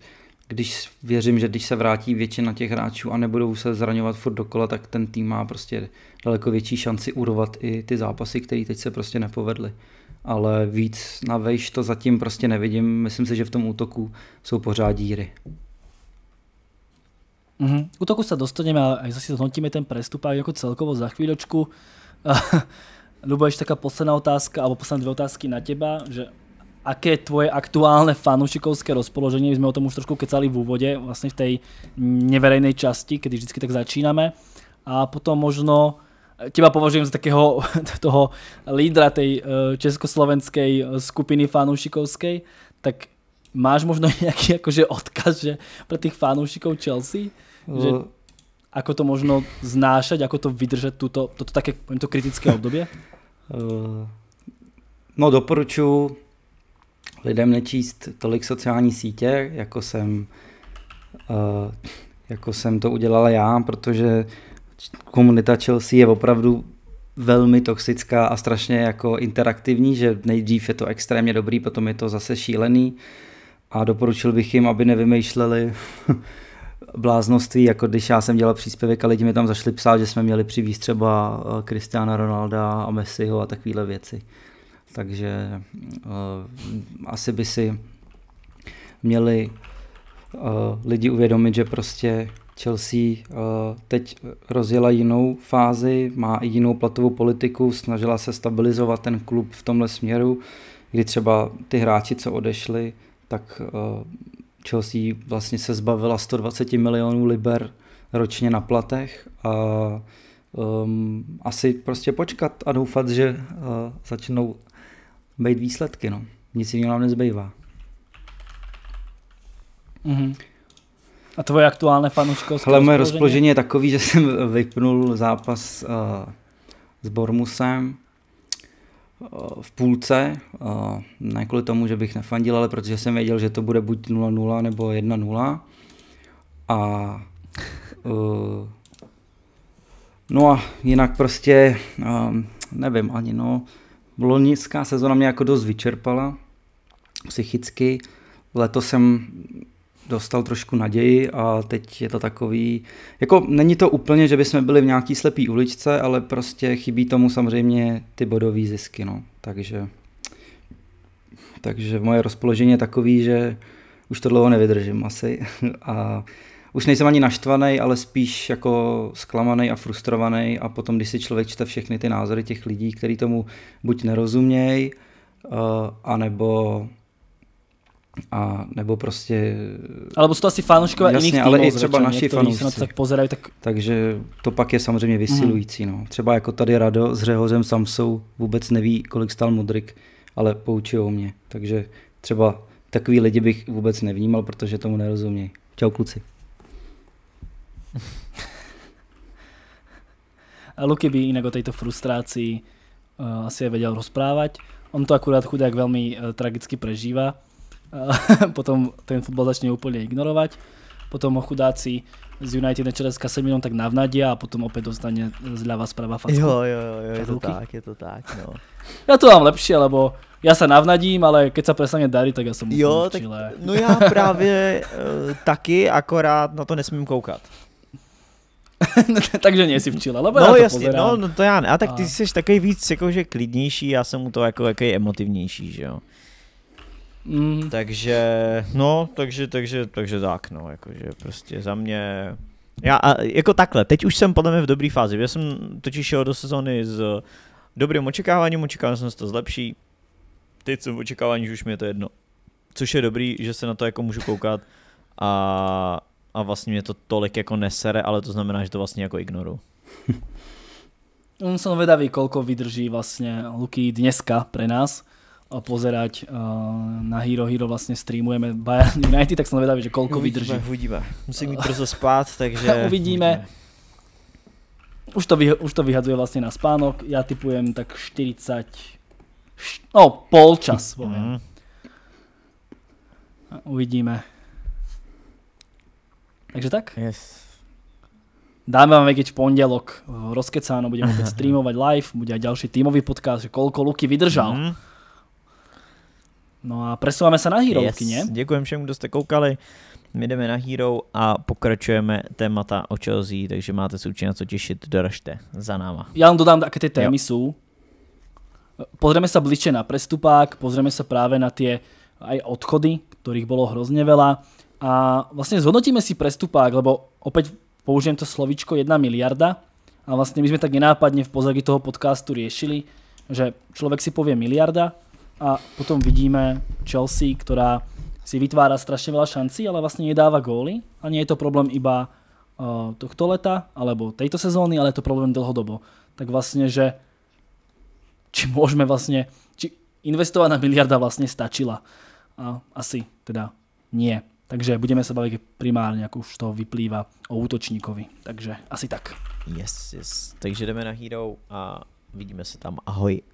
když věřím, že když se vrátí většina těch hráčů a nebudou se zraňovat furt dokola, tak ten tým má prostě daleko větší šanci urovat i ty zápasy, které teď se prostě nepovedly. Ale víc na vejš to zatím prostě nevidím. Myslím si, že v tom útoku jsou pořád díry. Mm-hmm. útoku se dostaneme a zase zhodnotíme ten prestupák jako celkovo za chvíľočku. Lubo, <laughs> ještě taká posledná otázka, alebo poslední dvě otázky na teba, že aké tvoje aktuálne fanúšikovské rozpoloženie, my sme o tom už trošku kecali v úvode, vlastne v tej neverejnej časti, kedy vždycky tak začíname. A potom možno eh, teba považujem za takého <laughs> toho lídra tej eh, československej eh, skupiny fanúšikovskej, tak máš možno <laughs> nějaký jakože odkaz že pro tých fanúšikov Chelsea? Že no. ako to možno znášať, ako to vydržet tuto, toto také to kritické období? <laughs> No doporučuji lidem nečíst tolik sociální sítě, jako jsem, uh, jako jsem to udělala já, protože komunita Chelsea je opravdu velmi toxická a strašně jako interaktivní, že nejdřív je to extrémně dobrý, potom je to zase šílený a doporučil bych jim, aby nevymýšleli <laughs> bláznoství, jako když já jsem dělal příspěvek a lidi mi tam zašli psát, že jsme měli přivíst třeba Kristiana eh, Ronalda a Messiho a takovéhle věci. Takže uh, asi by si měli uh, lidi uvědomit, že prostě Chelsea uh, teď rozjela jinou fázi, má i jinou platovou politiku, snažila se stabilizovat ten klub v tomhle směru, kdy třeba ty hráči, co odešli, tak uh, Chelsea vlastně se zbavila 120 milionů liber ročně na platech a um, asi prostě počkat a doufat, že uh, začnou být výsledky, no. Nic jiného nám nezbývá. Mm-hmm. A tvoje aktuálné fanouškovské Ale moje rozpoložení je takový, <laughs> že jsem vypnul zápas uh, s Bormusem uh, v půlce, uh, ne kvůli tomu, že bych nefandil, ale protože jsem věděl, že to bude buď 0-0 nebo 1-0 a uh, no a jinak prostě um, nevím ani no, loňská sezona mě jako dost vyčerpala psychicky. Letos jsem dostal trošku naději a teď je to takový, jako není to úplně, že bychom byli v nějaký slepý uličce, ale prostě chybí tomu samozřejmě ty bodové zisky, no. Takže, takže moje rozpoložení je takový, že už to dlouho nevydržím asi <laughs> a už nejsem ani naštvaný, ale spíš jako zklamaný a frustrovaný a potom, když si člověk čte všechny ty názory těch lidí, kteří tomu buď nerozumějí, uh, eh, anebo a nebo prostě... ale jsou to asi fanouškové jasně, jiných ale i třeba řečem, naši fanoušci. Na tak pozerají, tak... Takže to pak je samozřejmě mhm. vysilující. Mm. No. Třeba jako tady Rado s Řehozem Samsou vůbec neví, kolik stál Mudrik, ale poučují mě. Takže třeba takový lidi bych vůbec nevnímal, protože tomu nerozumí. Čau kluci. <laughs> Luky by inak o tejto frustrácii uh, asi aj vedel rozprávať. On to akurát chudák veľmi uh, eh, tragicky prežíva. Uh, <laughs> potom ten futbal začne úplne ignorovať. Potom ho chudáci z United večera s Kasemirom tak navnadia a potom opět dostane zľava sprava facku. Jo, jo, jo, je to Luky. tak, je to tak, no. <laughs> Já to mám lepšie, lebo já se navnadím, ale keď se přesně darí, tak já jsem jo, tak, No já právě uh, taky, akorát na to nesmím koukat. <laughs> Takže nejsi si včila, lebo no, ja to jasně, No, no to já ne. A tak ty a... jsi takový víc jakože klidnější, já jsem mu to jako jaký emotivnější, že jo. Mm. Takže, no, takže, takže, takže tak, no, jakože prostě za mě, já, a, jako takhle, teď už jsem podle mě v dobré fázi, já jsem totiž šel do sezóny s dobrým očekáváním, očekával jsem, že to zlepší, teď jsem v očekávání, že už mi je to jedno, což je dobrý, že se na to jako můžu koukat a a vlastně mě to tolik jako nesere, ale to znamená, že to vlastně jako ignoru. Som <laughs> vedavý, koľko vydrží vlastne Luky dneska pre nás pozerať eh, na Hero Hero vlastně streamujeme Bayern United, tak som vedavý, že koľko vydrží. Uvidíme, musím jít eh, brzo spát, <laughs> takže... uvidíme. uvidíme. Už to, vyh- už to vyhaduje vlastně na spánok, já typujem tak 40, no polčas poviem. Mhm. Uvidíme. Takže tak. Yes. Dáme vám vědět v pondělok eh, Rozkecáno, budeme opět <laughs> streamovat live, bude aj další týmový podcast, že koľko Luky vydržal. Mm -hmm. No a presúvame se na Hero, yes. ne? Děkujem všem, kdo jste koukali. My jdeme na Hero a pokračujeme témata o Chelsea, takže máte se určitě na co těšit, doražte za náma. Já vám dodám, jaké ty témy jo. jsou. Pozrieme se bliče na prestupák, pozrieme se právě na ty eh, aj odchody, ktorých bolo hrozně veľa. A vlastne zhodnotíme si prestupák, lebo opäť použijem to slovičko 1 miliarda a vlastne my sme tak nenápadne v pozadí toho podcastu riešili, že človek si povie miliarda a potom vidíme Chelsea, ktorá si vytvára strašne veľa šancí, ale vlastne nedáva góly a nie je to problém iba eh, tohto leta alebo tejto sezóny, ale je to problém dlhodobo. Tak vlastne, že či môžeme vlastne, či investovaná <laughs> miliarda vlastne stačila. asi teda nie. Takže budeme se bavit primárně, jak už to vyplývá, o útočníkovi. Takže asi tak. Yes, yes. Takže jdeme na Hero a vidíme se tam. Ahoj.